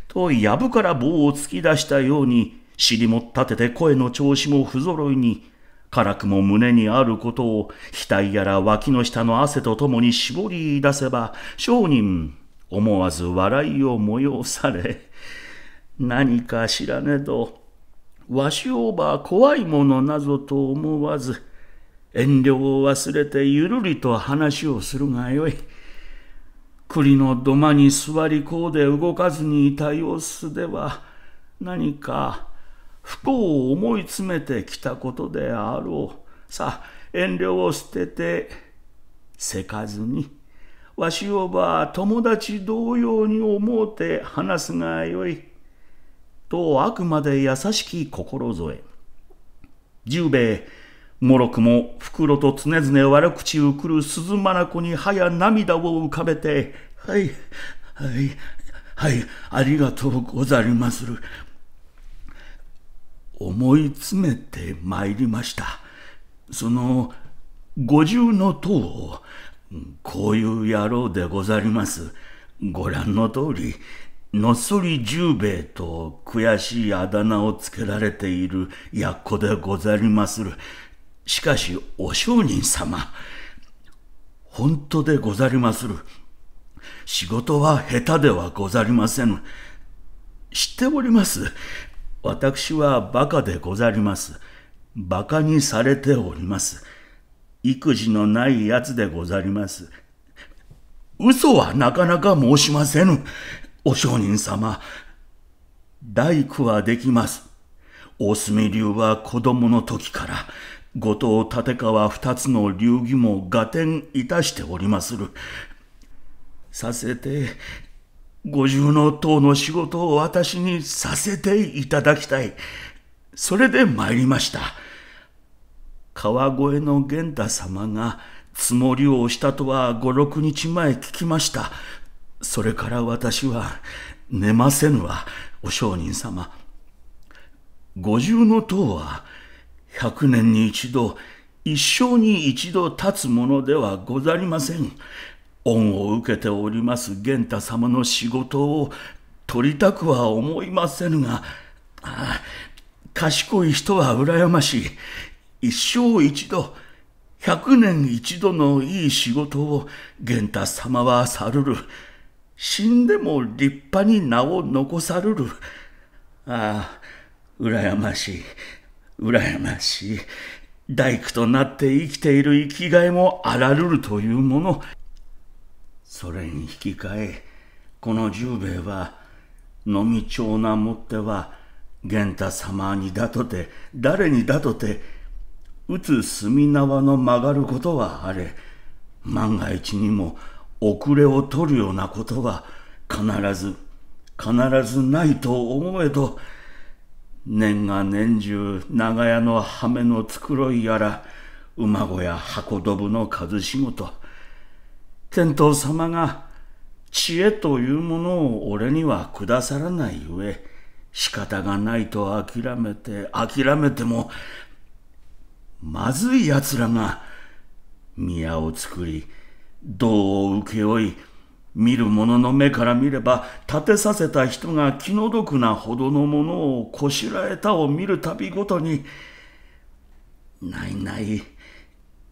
と、やぶから棒を突き出したように、尻も立てて声の調子も不揃いに、辛くも胸にあることを、額やら脇の下の汗とともに絞り出せば、商人、思わず笑いを催され、何か知らねど、わしオーバー怖いものなぞと思わず、遠慮を忘れてゆるりと話をするがよい。栗の土間に座りこうで動かずにいた様子では何か不幸を思い詰めてきたことであろうさあ遠慮を捨ててせかずにわしをば友達同様に思うて話すがよい」とあくまで優しき心添え十兵衛もろくも袋と常々悪口をくる鈴眼にはや涙を浮かべて、はい、はい、はい、ありがとうござりまする。思い詰めてまいりました。その、五重の塔を、こういう野郎でござります。ご覧の通り、のっそり十兵衛と悔しいあだ名をつけられているやっこでござりまする。しかし、お商人様、本当でござりまする。仕事は下手ではござりませぬ。知っております。私は馬鹿でござります。馬鹿にされております。育児のないやつでござります。嘘はなかなか申しませぬ。お商人様。大工はできます。大隅流は子供の時から。後藤立川二つの流儀も合点いたしておりまする。させて、五重の塔の仕事を私にさせていただきたい。それで参りました。川越の玄太様がつもりをしたとは五六日前聞きました。それから私は寝ませぬわ、お商人様。五重の塔は、100年に一度、一生に一度立つものではござりません。恩を受けております玄太様の仕事を取りたくは思いませぬが、ああ賢い人は羨ましい。一生一度、百年一度のいい仕事を玄太様は去るる。死んでも立派に名を残さるる。ああ、羨ましい。羨ましい。大工となって生きている生きがいもあらるるというもの。それに引き換え、この十兵衛は、飲み長なもっては、玄太様にだとて、誰にだとて、打つ隅縄の曲がることはあれ、万が一にも遅れを取るようなことは、必ず、必ずないと思えど、年が年中長屋の羽目の繕いやら馬子や箱どぶの数仕事天道様が知恵というものを俺には下さらないゆえ仕方がないと諦めて諦めてもまずい奴らが宮を作り道を請け負い見る者の目から見れば立てさせた人が気の毒なほどのものをこしらえたを見るたびごとにないない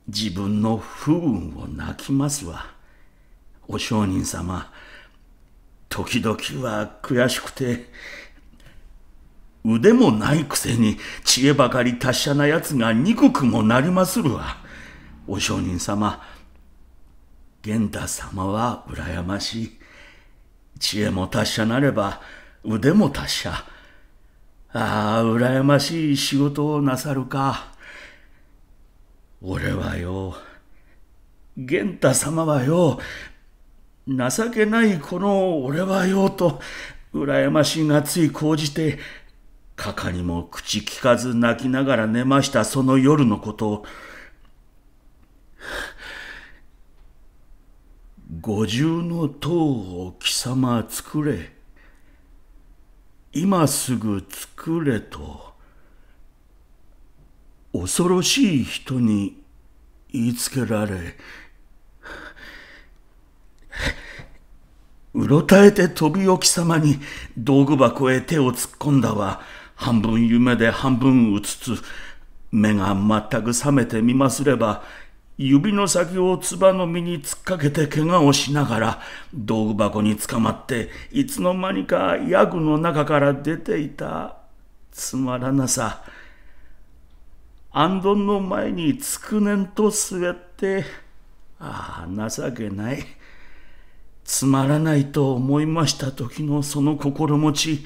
自分の不運を泣きますわお商人様時々は悔しくて腕もないくせに知恵ばかり達者な奴が憎くもなりまするわお商人様源太様は羨ましい。知恵も達者なれば腕も達者。ああ、羨ましい仕事をなさるか。俺はよ、源太様はよ、情けないこの俺はよと、羨ましがつい高じて、かかにも口聞かず泣きながら寝ましたその夜のことを。五重の塔を貴様作れ今すぐ作れと恐ろしい人に言いつけられうろたえて飛び起き様に道具箱へ手を突っ込んだは半分夢で半分うつつ目が全く覚めてみますれば指の先をつばの実に突っかけて怪我をしながら、道具箱につかまって、いつの間にかヤグの中から出ていた、つまらなさ。あんどんの前につくねんと座って、ああ、情けない。つまらないと思いました時のその心持ち、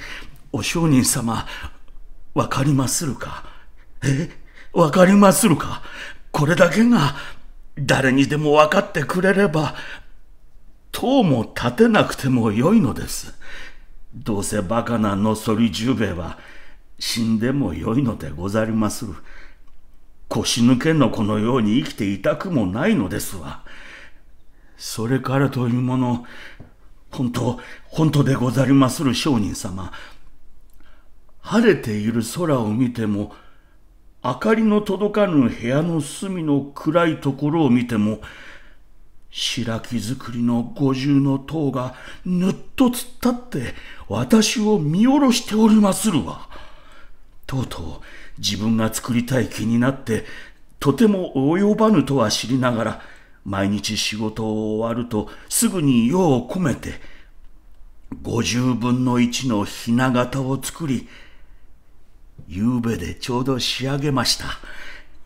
お商人様、わかりまするかえわかりまするかこれだけが誰にでも分かってくれれば、塔も立てなくてもよいのです。どうせ馬鹿なのそり十兵衛は死んでもよいのでござりまする。腰抜けの子のように生きていたくもないのですわ。それからというもの、本当、本当でござりまする商人様。晴れている空を見ても、明かりの届かぬ部屋の隅の暗いところを見ても、白木造りの五重の塔がぬっと突っ立って私を見下ろしておりまするわ。とうとう自分が作りたい気になって、とても及ばぬとは知りながら、毎日仕事を終わるとすぐに用を込めて、五十分の一の雛形を作り、昨べでちょうど仕上げました。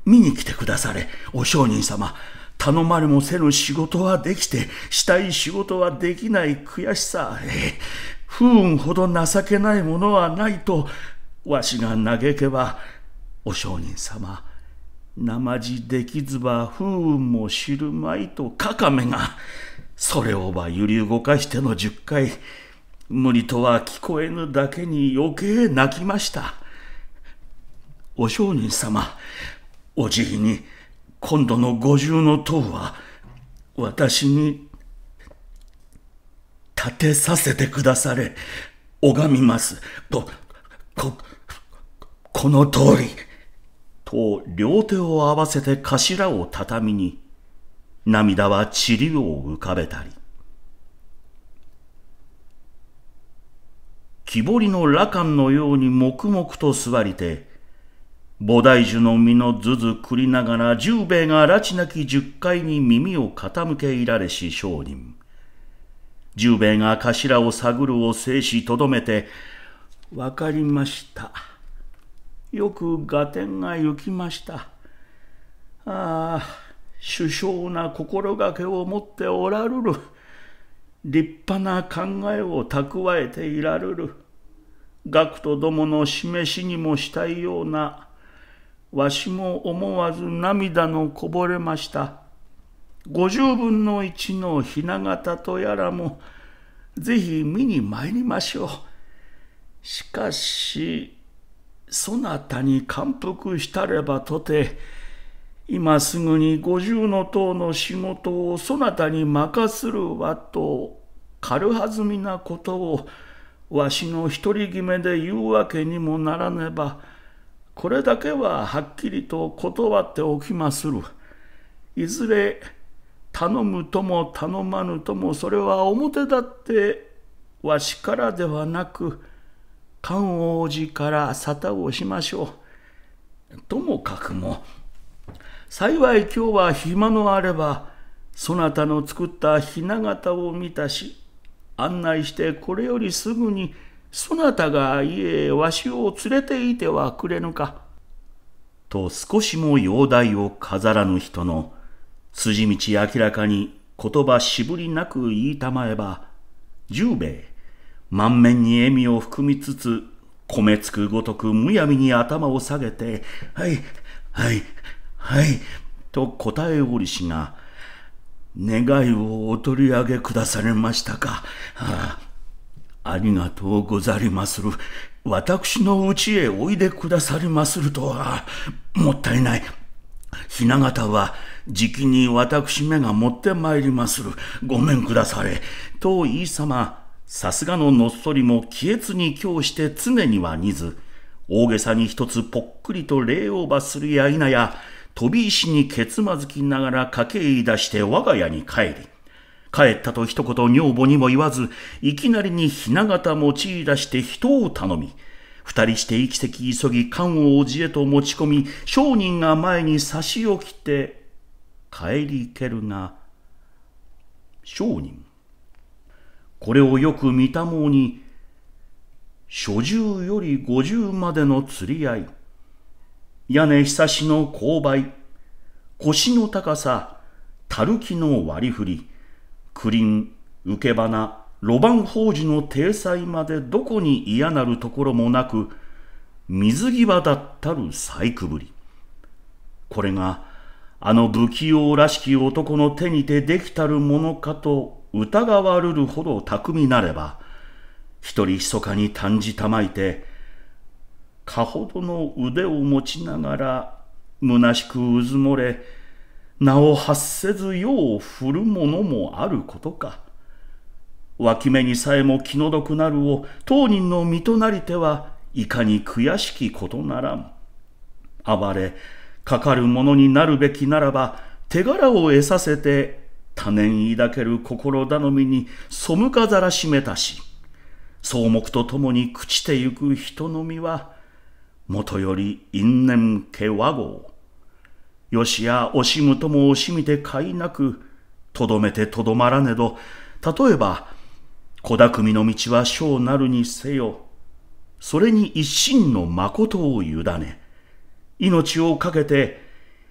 見に来てくだされ、お商人様。頼まれもせぬ仕事はできて、したい仕事はできない悔しさ。ええ、不運ほど情けないものはないと、わしが嘆けば、お商人様、なまじできずば不運も知るまいとかかめが、それをば揺り動かしての十回、無理とは聞こえぬだけに余計泣きました。お商人様、おじいに、今度の五重の塔は、私に、立てさせてくだされ、拝みます。と、こ、この通り。と、両手を合わせて頭を畳に、涙は塵を浮かべたり。木彫りの羅漢のように黙々と座りて、菩提樹の実のずずくりながら十兵衛が拉致なき十回に耳を傾けいられし商人十兵衛が頭を探るを制しとどめて「わかりました」よく合点が行きました。ああ、首相な心がけを持っておらるる。立派な考えを蓄えていらるる。学徒どもの示しにもしたいようなわしも思わず涙のこぼれました。五十分の一の雛形とやらも、ぜひ見に参りましょう。しかし、そなたに感服したればとて、今すぐに五十の塔の仕事をそなたに任するわと、軽はずみなことを、わしの独り決めで言うわけにもならねば、これだけははっきりと断っておきまする。いずれ頼むとも頼まぬともそれは表立ってわしからではなく漢王子から沙汰をしましょう。ともかくも幸い今日は暇のあればそなたの作った雛形を見たし案内してこれよりすぐにそなたが家へわしを連れていてはくれぬか。と少しも容体を飾らぬ人の筋道明らかに言葉しぶりなく言いたまえば十兵衛満面に笑みを含みつつ米つくごとくむやみに頭を下げて「はいはいはい」と答えおりしが「願いをお取り上げくだされましたか」はあありがとうござりまする。私のうちへおいでくださりまするとは、もったいない。ひな形は、じきに私めが持ってまいりまする。ごめんくだされ。と、いいさま、さすがののっそりも、気悦に今日して常には似ず、大げさに一つぽっくりと礼をばするや否や、飛び石にけつまずきながら駆けいだして我が家に帰り、帰ったと一言女房にも言わず、いきなりに雛形持ち出して人を頼み、二人して一席急ぎ缶をおじへと持ち込み、商人が前に差し置きて、帰りけるが、商人。これをよく見たもうに、初十より五十までの釣り合い、屋根ひさしの勾配、腰の高さ、たるきの割り振り、不倫、受け花、露伴法事の体裁までどこに嫌なるところもなく、水際だったる細工ぶり。これが、あの不器用らしき男の手にてできたるものかと疑わるるほど巧みなれば、一人密かに短じたまいて、かほどの腕を持ちながら、むなしくうずもれ、名を発せず世を振るものもあることか。脇目にさえも気の毒なるを当人の身となりてはいかに悔しきことならん。暴れ、かかるものになるべきならば手柄を得させて多年抱ける心頼みに背かざらしめたし、草木とともに朽ちてゆく人の身は、もとより因縁け和合。よしや惜しむとも惜しみて甲斐なく、とどめてとどまらねど、例えば、小田みの道は小なるにせよ、それに一心の誠を委ね、命をかけて、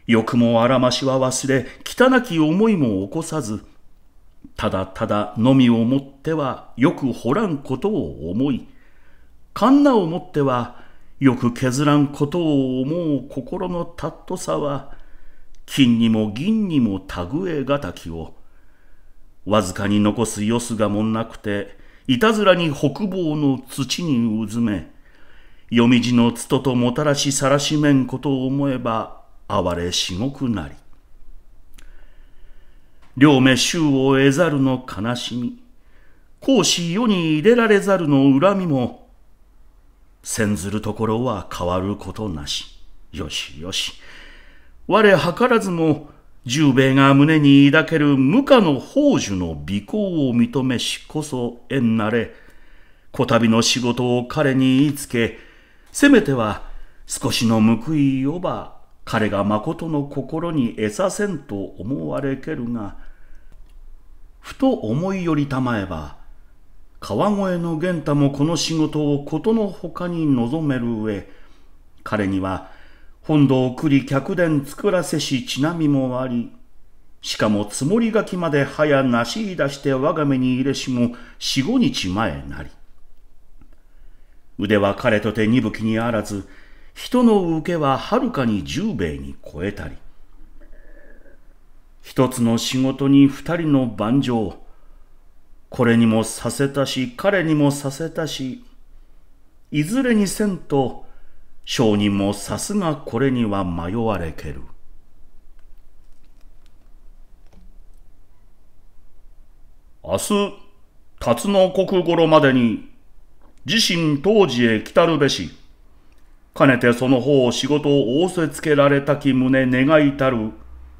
欲もあらましは忘れ、汚き思いも起こさず、ただただのみをもってはよく掘らんことを思い、かんなをもってはよく削らんことを思う心のたっとさは、金にも銀にもぐえがたきをわずかに残すよすがもなくていたずらに北房の土にうずめ読み地のつとともたらしさらしめんことを思えば哀れしごくなり両目衆を得ざるの悲しみ公子世に入れられざるの恨みもせんずるところは変わることなしよしよし我からずも十兵衛が胸に抱ける無価の宝珠の美行を認めしこそ縁なれ、こたびの仕事を彼に言いつけ、せめては少しの報いをば彼が誠の心に得させんと思われけるが、ふと思いよりたまえば、川越の玄太もこの仕事を事のほかに望める上、彼には本堂栗客伝作らせしちなみもあり、しかも積もり書きまで早なしい出して我が目に入れしも四五日前なり。腕は彼とて二吹きにあらず、人の受けははるかに十兵衛に超えたり。一つの仕事に二人の盤上、これにもさせたし、彼にもさせたし、いずれにせんと、商人もさすがこれには迷われける。明日、辰の国頃までに、自身当時へ来たるべし、かねてその方仕事を仰せつけられたき旨願いたる、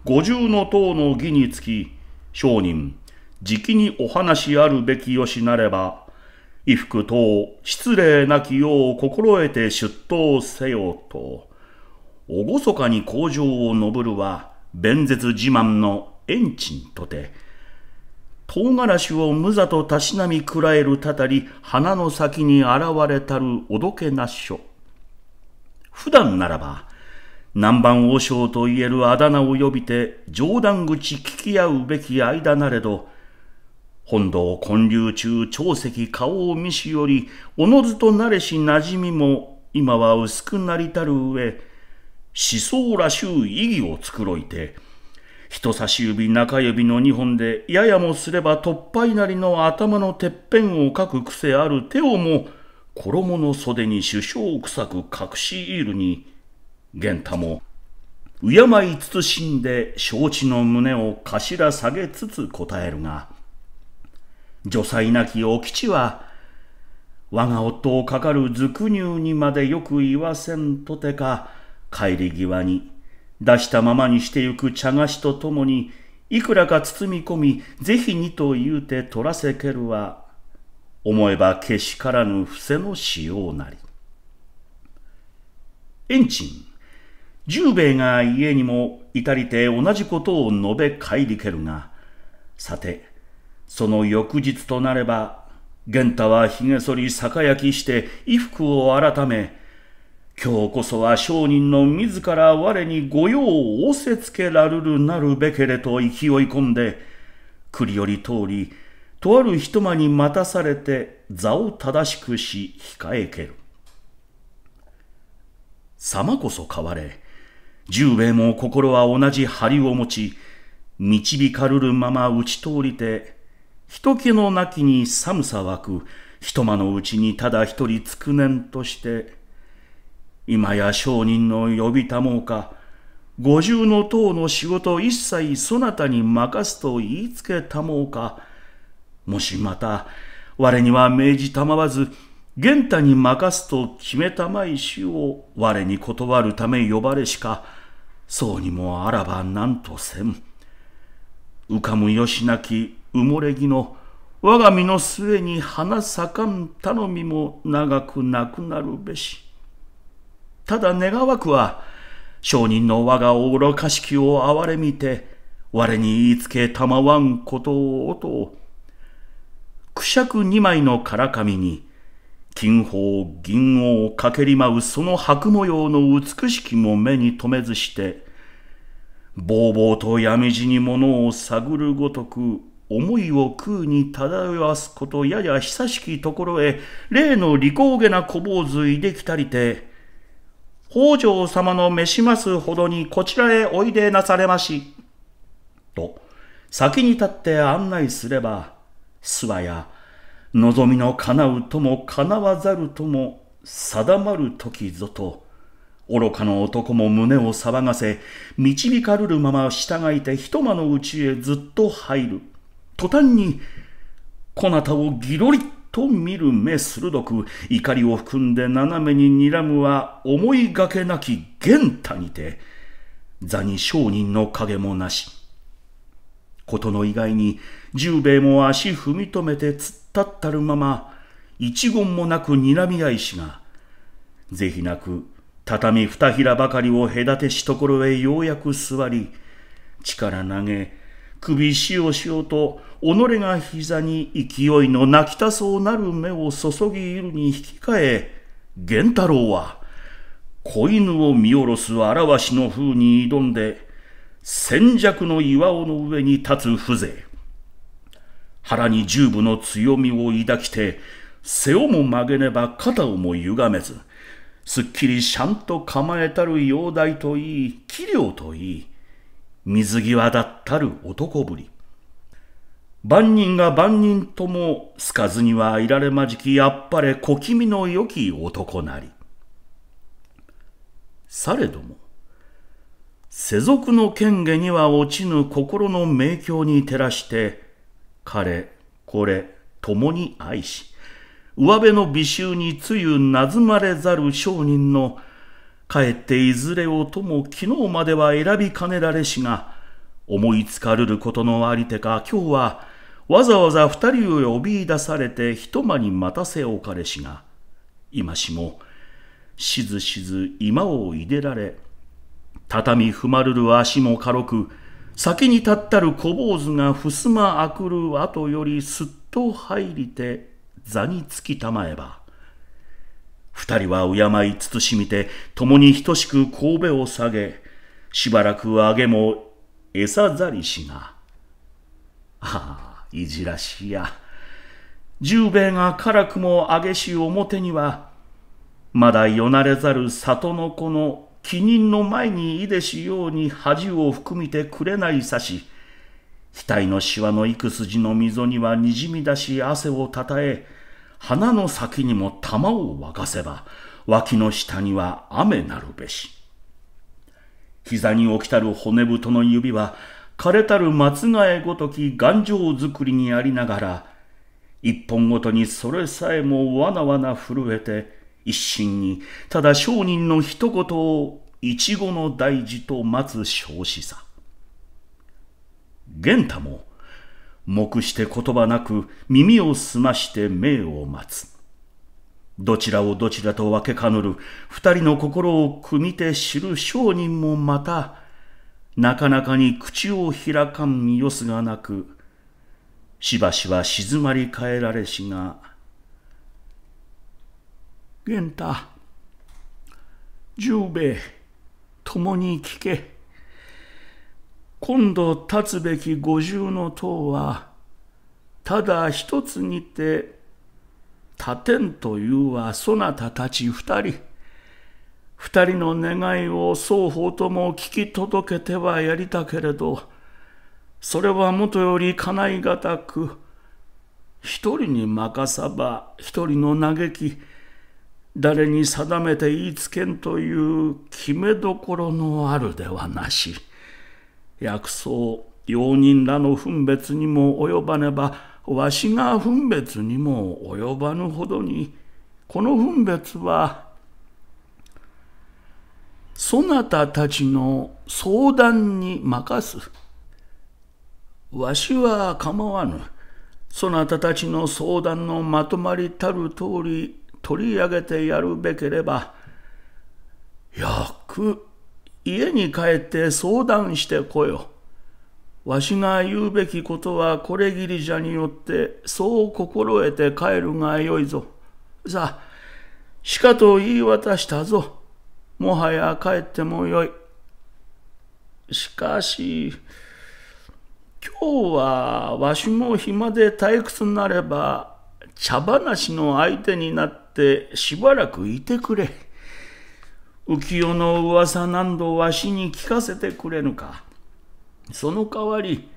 五重の塔の儀につき、商人、じきにお話あるべきよしなれば、衣服等失礼なきよう心得て出頭せよと厳かに工場を登るは弁舌自慢の遠賃とて唐辛子を無駄とたしなみくらえるたたり花の先に現れたるおどけなしょ。普段ならば南蛮和尚といえるあだ名を呼びて冗談口聞き合うべき間なれど本堂建立中長石顔を見しよりおのずとなれし馴染みも今は薄くなりたる上思想らしゅう意義を繕いて人差し指中指の2本でややもすれば突破なりの頭のてっぺんをかく癖ある手をも衣の袖に首相臭く隠し入るに玄太も敬い慎んで承知の胸を頭下げつつ答えるが女才なきお吉は、我が夫をかかる俗乳にまでよく言わせんとてか、帰り際に出したままにしてゆく茶菓子とともに、いくらか包み込み、ぜひにと言うて取らせけるは、思えばけしからぬ伏せのしようなり。エンチン、十兵衛が家にも至りて同じことを述べ帰りけるが、さて、その翌日となれば、玄太はひげ剃り酒焼きして衣服を改め、今日こそは商人の自ら我に御用を仰せつけらるるなるべけれと勢い込んで、栗より通り、とある一間に待たされて座を正しくし控えける。様こそ変われ、十兵衛も心は同じ張りを持ち、導かるるまま打ち通りて、人気のなきに寒さ湧く、一間のうちにただ一人つくねんとして、今や商人の呼びたもうか、五重の塔の仕事一切そなたに任すと言いつけたもうか、もしまた、我には命じたまわず、玄太に任すと決めたまいしを我に断るため呼ばれしか、そうにもあらば何とせん。浮かむよしなき埋もれ木の我が身の末に花咲かん頼みも長くなくなるべし。ただ願わくは、商人の我が愚かしきを憐れみて、我に言いつけたまわんことをと、くしゃく二枚のからかみに、金宝銀王をかけりまうその白模様の美しきも目に留めずして、ぼうぼうと闇地に物を探るごとく思いを空に漂わすことやや久しきところへ、例の利口げな小坊主できたりて、北条様の召しますほどにこちらへおいでなされまし。と、先に立って案内すれば、諏訪や、望みの叶うとも叶わざるとも定まる時ぞと、愚かな男も胸を騒がせ、導かるるまま従いて一間のうちへずっと入る。途端に、こなたをぎろりと見る目鋭く、怒りを含んで斜めに睨むは思いがけなき玄太にて、座に商人の影もなし。ことの意外に十兵衛も足踏み止めて突っ立ったるまま一言もなく睨み合いしが是非なく畳二平ばかりを隔てしところへようやく座り力投げ首しをしようと己が膝に勢いの泣きたそうなる目を注ぎいるに引き換え源太郎は子犬を見下ろす表しの風に挑んで戦弱の岩尾の上に立つ風情腹に十分の強みを抱きて背をも曲げねば肩をも歪めずすっきりしゃんと構えたる容体といい器量といい水際だったる男ぶり。万人が万人とも好かずにはいられまじきやっぱれ小気味の良き男なり。されども、世俗の権下には落ちぬ心の明鏡に照らして、彼、これ、共に愛し、上辺の美醜に露なずまれざる商人のかえっていずれをとも昨日までは選びかねられしが、思いつかるることのありてか、今日はわざわざ二人を呼び出されて一間に待たせおかれしが、今しも、しずしず今をいでられ、畳踏まるる足も軽く、先に立ったる小坊主がふすまあくる後よりすっと入りて、座につきたまえば。二人は敬い慎みて、共に等しく神戸を下げ、しばらくあげも餌ざりしが。ああ、いじらしいや。十兵衛が辛くもあげし表には、まだよなれざる里の子の帰任の前にいでしように恥を含みてくれないさし、額のしわの幾筋の溝にはにじみ出し汗をたたえ、花の先にも玉を沸かせば、脇の下には雨なるべし。膝に起きたる骨太の指は、枯れたる松替えごとき頑丈作りにありながら、一本ごとにそれさえもわなわな震えて、一心にただ商人の一言を一語の大事と待つ少子さ。玄太も黙して言葉なく耳を澄まして命を待つ。どちらをどちらと分けかぬる二人の心を組みて知る商人もまた、なかなかに口を開かんよすがなく、しばしば静まり返られしが、玄太、十兵衛、共に聞け。今度立つべき五重の塔はただ一つにて立てんというはそなたたち二人二人の願いを双方とも聞き届けてはやりたけれどそれはもとより叶いがたく一人に任さば一人の嘆き誰に定めて言いつけんという決めどころのあるではなし。薬草用人らの分別にも及ばねばわしが分別にも及ばぬほどにこの分別はそなたたちの相談に任す。わしは構わぬ。そなたたちの相談のまとまりたる通り取り上げてやるべければ、く家に帰って相談してこよ。わしが言うべきことはこれぎりじゃによってそう心得て帰るがよいぞ。さあ、しかと言い渡したぞ。もはや帰ってもよい。しかし、今日はわしも暇で退屈なれば茶話の相手になってしばらくいてくれ。浮世の噂何度わしに聞かせてくれぬか。その代わり、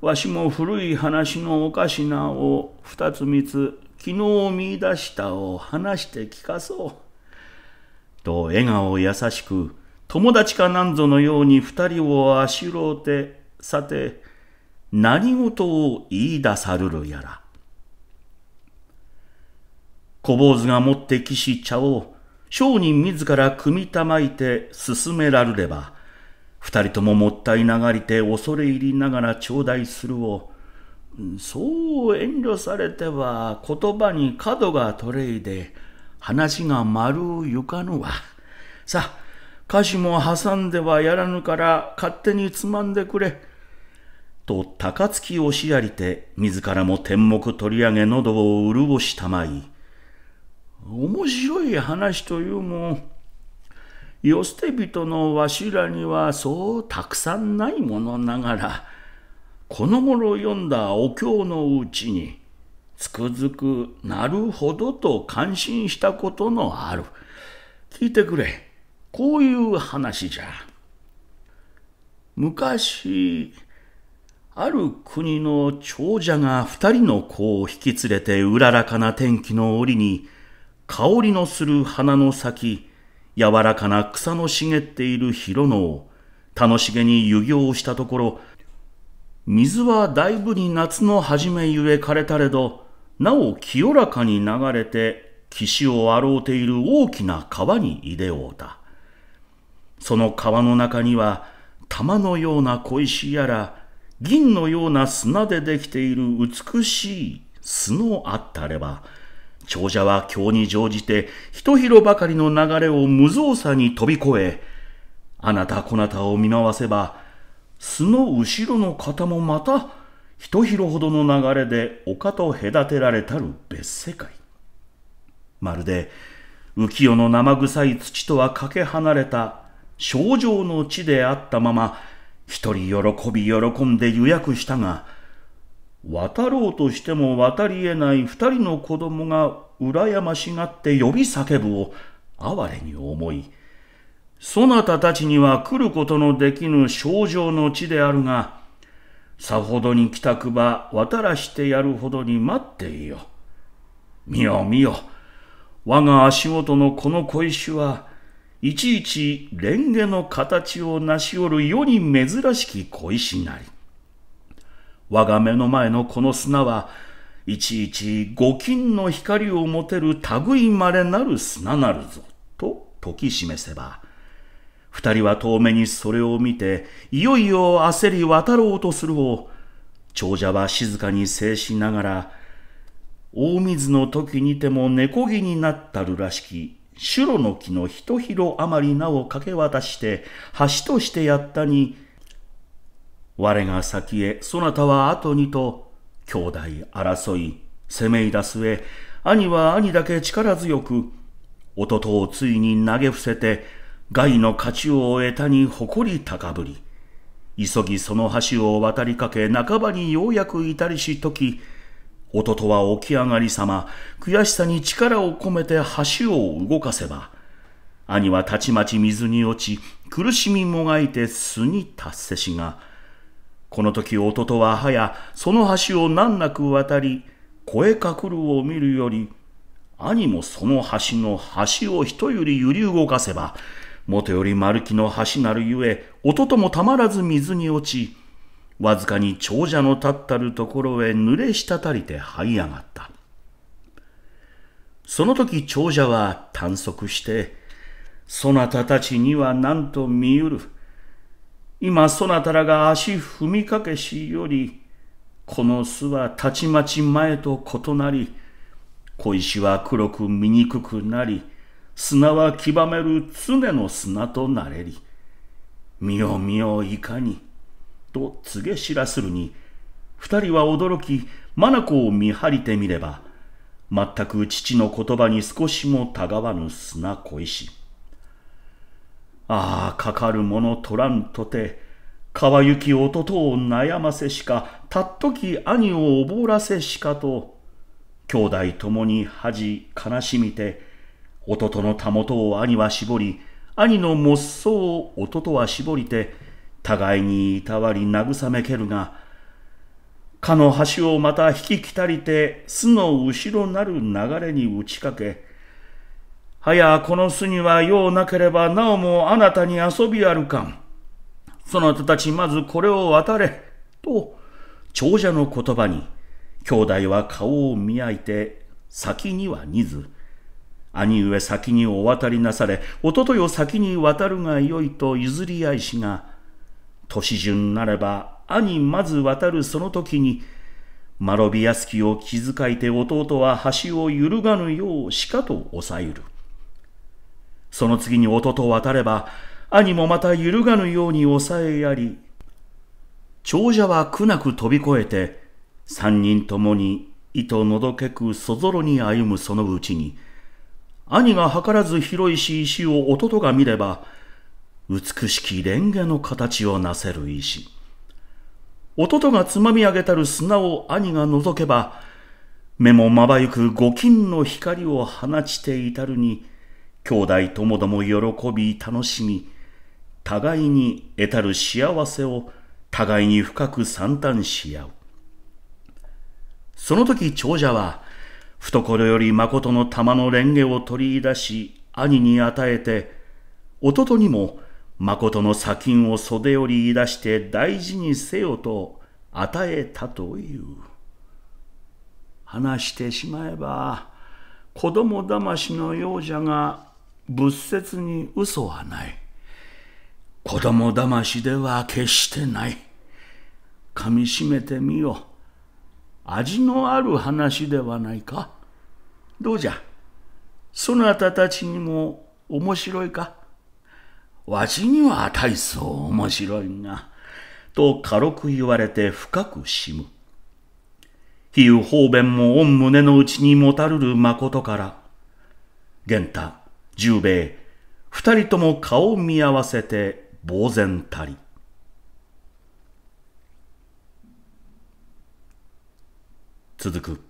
わしも古い話のおかしなを二つ三つ、昨日見出したを話して聞かそう。と笑顔優しく、友達かなんぞのように二人をあしろうて、さて、何事を言い出さるるやら。小坊主が持ってきし茶を、商人自ら組みたまいて進められれば、二人とももったいながりて恐れ入りながら頂戴するを、そう遠慮されては言葉に角が取れいで、話が丸ゆかぬわ。さあ、歌詞も挟んではやらぬから勝手につまんでくれ。と高槻をしやりて自らも天目取り上げ喉を潤したまい面白い話というもよ捨て人のわしらにはそうたくさんないものながらこの頃読んだお経のうちにつくづくなるほどと感心したことのある聞いてくれこういう話じゃ昔ある国の長者が二人の子を引き連れてうららかな天気の折に香りのする花の咲き、柔らかな草の茂っている広野を、楽しげに湯行をしたところ、水はだいぶに夏の初めゆえ枯れたれど、なお清らかに流れて、岸をあろうている大きな川に出でおうた。その川の中には、玉のような小石やら、銀のような砂でできている美しい巣のあったれば、長者は今日に乗じて、一広ばかりの流れを無造作に飛び越え、あなたこなたを見回せば、巣の後ろの方もまた、一広ほどの流れで丘と隔てられたる別世界。まるで、浮世の生臭い土とはかけ離れた、症状の地であったまま、一人喜び喜んで予約したが、渡ろうとしても渡り得ない二人の子供が羨ましがって呼び叫ぶを哀れに思い、そなたたちには来ることのできぬ症状の地であるが、さほどに来たくば渡らしてやるほどに待っていよ。見よ見よ、我が足元のこの小石は、いちいちレンゲの形をなしおる世に珍しき小石なり。我が目の前のこの砂はいちいち五金の光を持てる類まれなる砂なるぞ」と解き示せば二人は遠目にそれを見ていよいよ焦り渡ろうとするを長者は静かに静しながら大水の時にても猫こになったるらしき白の木の一広余り名を掛け渡して橋としてやったに我が先へ、そなたは後にと、兄弟争い、攻めい出す兄は兄だけ力強く、弟をついに投げ伏せて、害の勝ちを得たに誇り高ぶり、急ぎその橋を渡りかけ、半ばにようやく至りし時、弟は起き上がりさま、悔しさに力を込めて橋を動かせば、兄はたちまち水に落ち、苦しみもがいて巣に達せしが、この時弟ははやその橋を難なく渡り声かくるを見るより兄もその橋の橋を一揺り揺り動かせばもとより丸木の橋なるゆえ弟もたまらず水に落ちわずかに長者の立ったるところへ濡れ滴りて這い上がった。その時長者は短足して、そなたたちには何と見ゆる。今そなたらが足踏みかけしより、この巣はたちまち前と異なり、小石は黒く醜くなり、砂は極める常の砂となれり、見よ見よいかに、と告げ知らするに、二人は驚き、眼を見張りてみれば、全く父の言葉に少しもたがわぬ砂小石。ああ、かかるもの取らんとて、川行き弟を悩ませしか、たっとき兄をおぼらせしかと、兄弟ともに恥悲しみて、弟のたもとを兄は絞り、兄のもっそうを弟は絞りて、互いにいたわり慰めけるが、かの橋をまた引ききたりて、巣の後ろなる流れに打ちかけ、はやこの巣には用なければなおもあなたに遊びあるかん。そなたたちまずこれを渡れ。と、長者の言葉に、兄弟は顔を見開いて、先には似ず、兄上先にお渡りなされ、おととを先に渡るがよいと譲り合いしが、年順なれば兄まず渡るその時に、丸びやすきを気遣いて弟は端を揺るがぬようしかと抑える。その次に音と渡れば、兄もまた揺るがぬように抑えやり、長者は苦なく飛び越えて、三人ともに糸のどけくそぞろに歩むそのうちに、兄が計らず広いし石を弟が見れば、美しきレンゲの形をなせる石。弟がつまみ上げたる砂を兄が覗けば、目もまばゆく五金の光を放ちていたるに、兄弟ともども喜び楽しみ、互いに得たる幸せを互いに深く算段し合う。その時長者は、懐より誠の玉の蓮華を取り出し、兄に与えて、弟にも誠の砂金を袖より出して大事にせよと与えたという。話してしまえば、子供だましのようじゃが、仏説に嘘はない子供だましでは決してない噛みしめてみよ味のある話ではないかどうじゃそなたたちにも面白いかわしには大層面白いがと軽く言われて深くしむ比喩方便も御胸の内にもたるる誠から源太十兵衛、二人とも顔見合わせて呆然たり。続く。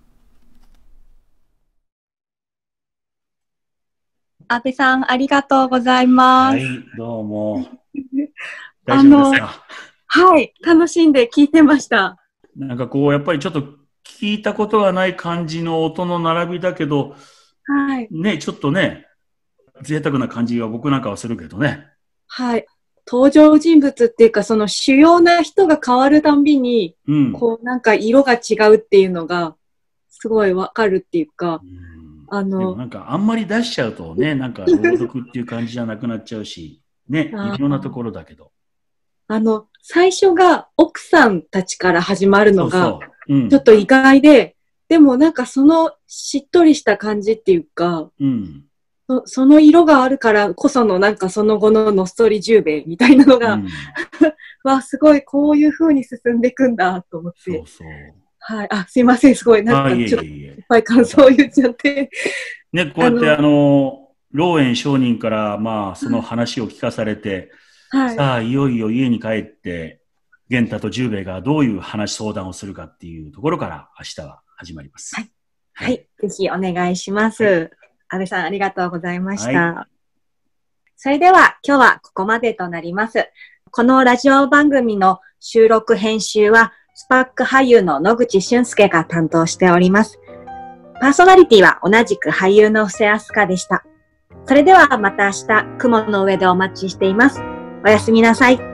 安倍さん、ありがとうございます。はい、どうも。[laughs] 大丈夫ですかはい、楽しんで聞いてました。なんかこう、やっぱりちょっと聞いたことがない感じの音の並びだけど、はい。ね、ちょっとね、贅沢な感じが僕なんかはするけどね。はい。登場人物っていうか、その主要な人が変わるたんびに、うん、こうなんか色が違うっていうのが、すごいわかるっていうか、うあの。なんかあんまり出しちゃうとね、なんか朗読っていう感じじゃなくなっちゃうし、ね、いろんなところだけど。あの、最初が奥さんたちから始まるのが、ちょっと意外で、そうそううん、でもなんかそのしっとりした感じっていうか、うん、そその色があるからこそのなんかその後ののストリー10米みたいなのが、うん、[laughs] わすごいこういうふうに進んでいくんだと思って。そうそうはい、あすいません、すごい、なんかちょっといっぱい感想を言っちゃって。ね、こうやって、あの、老園商人から、まあ、その話を聞かされて、はい、さあ、いよいよ家に帰って、玄太と十兵衛がどういう話相談をするかっていうところから、明日は始まります。はい。はい、はい、ぜひお願いします。はい安倍さんありがとうございました。はい、それでは今日はここまでとなります。このラジオ番組の収録編集はスパック俳優の野口俊介が担当しております。パーソナリティは同じく俳優の布施明日香でした。それではまた明日、雲の上でお待ちしています。おやすみなさい。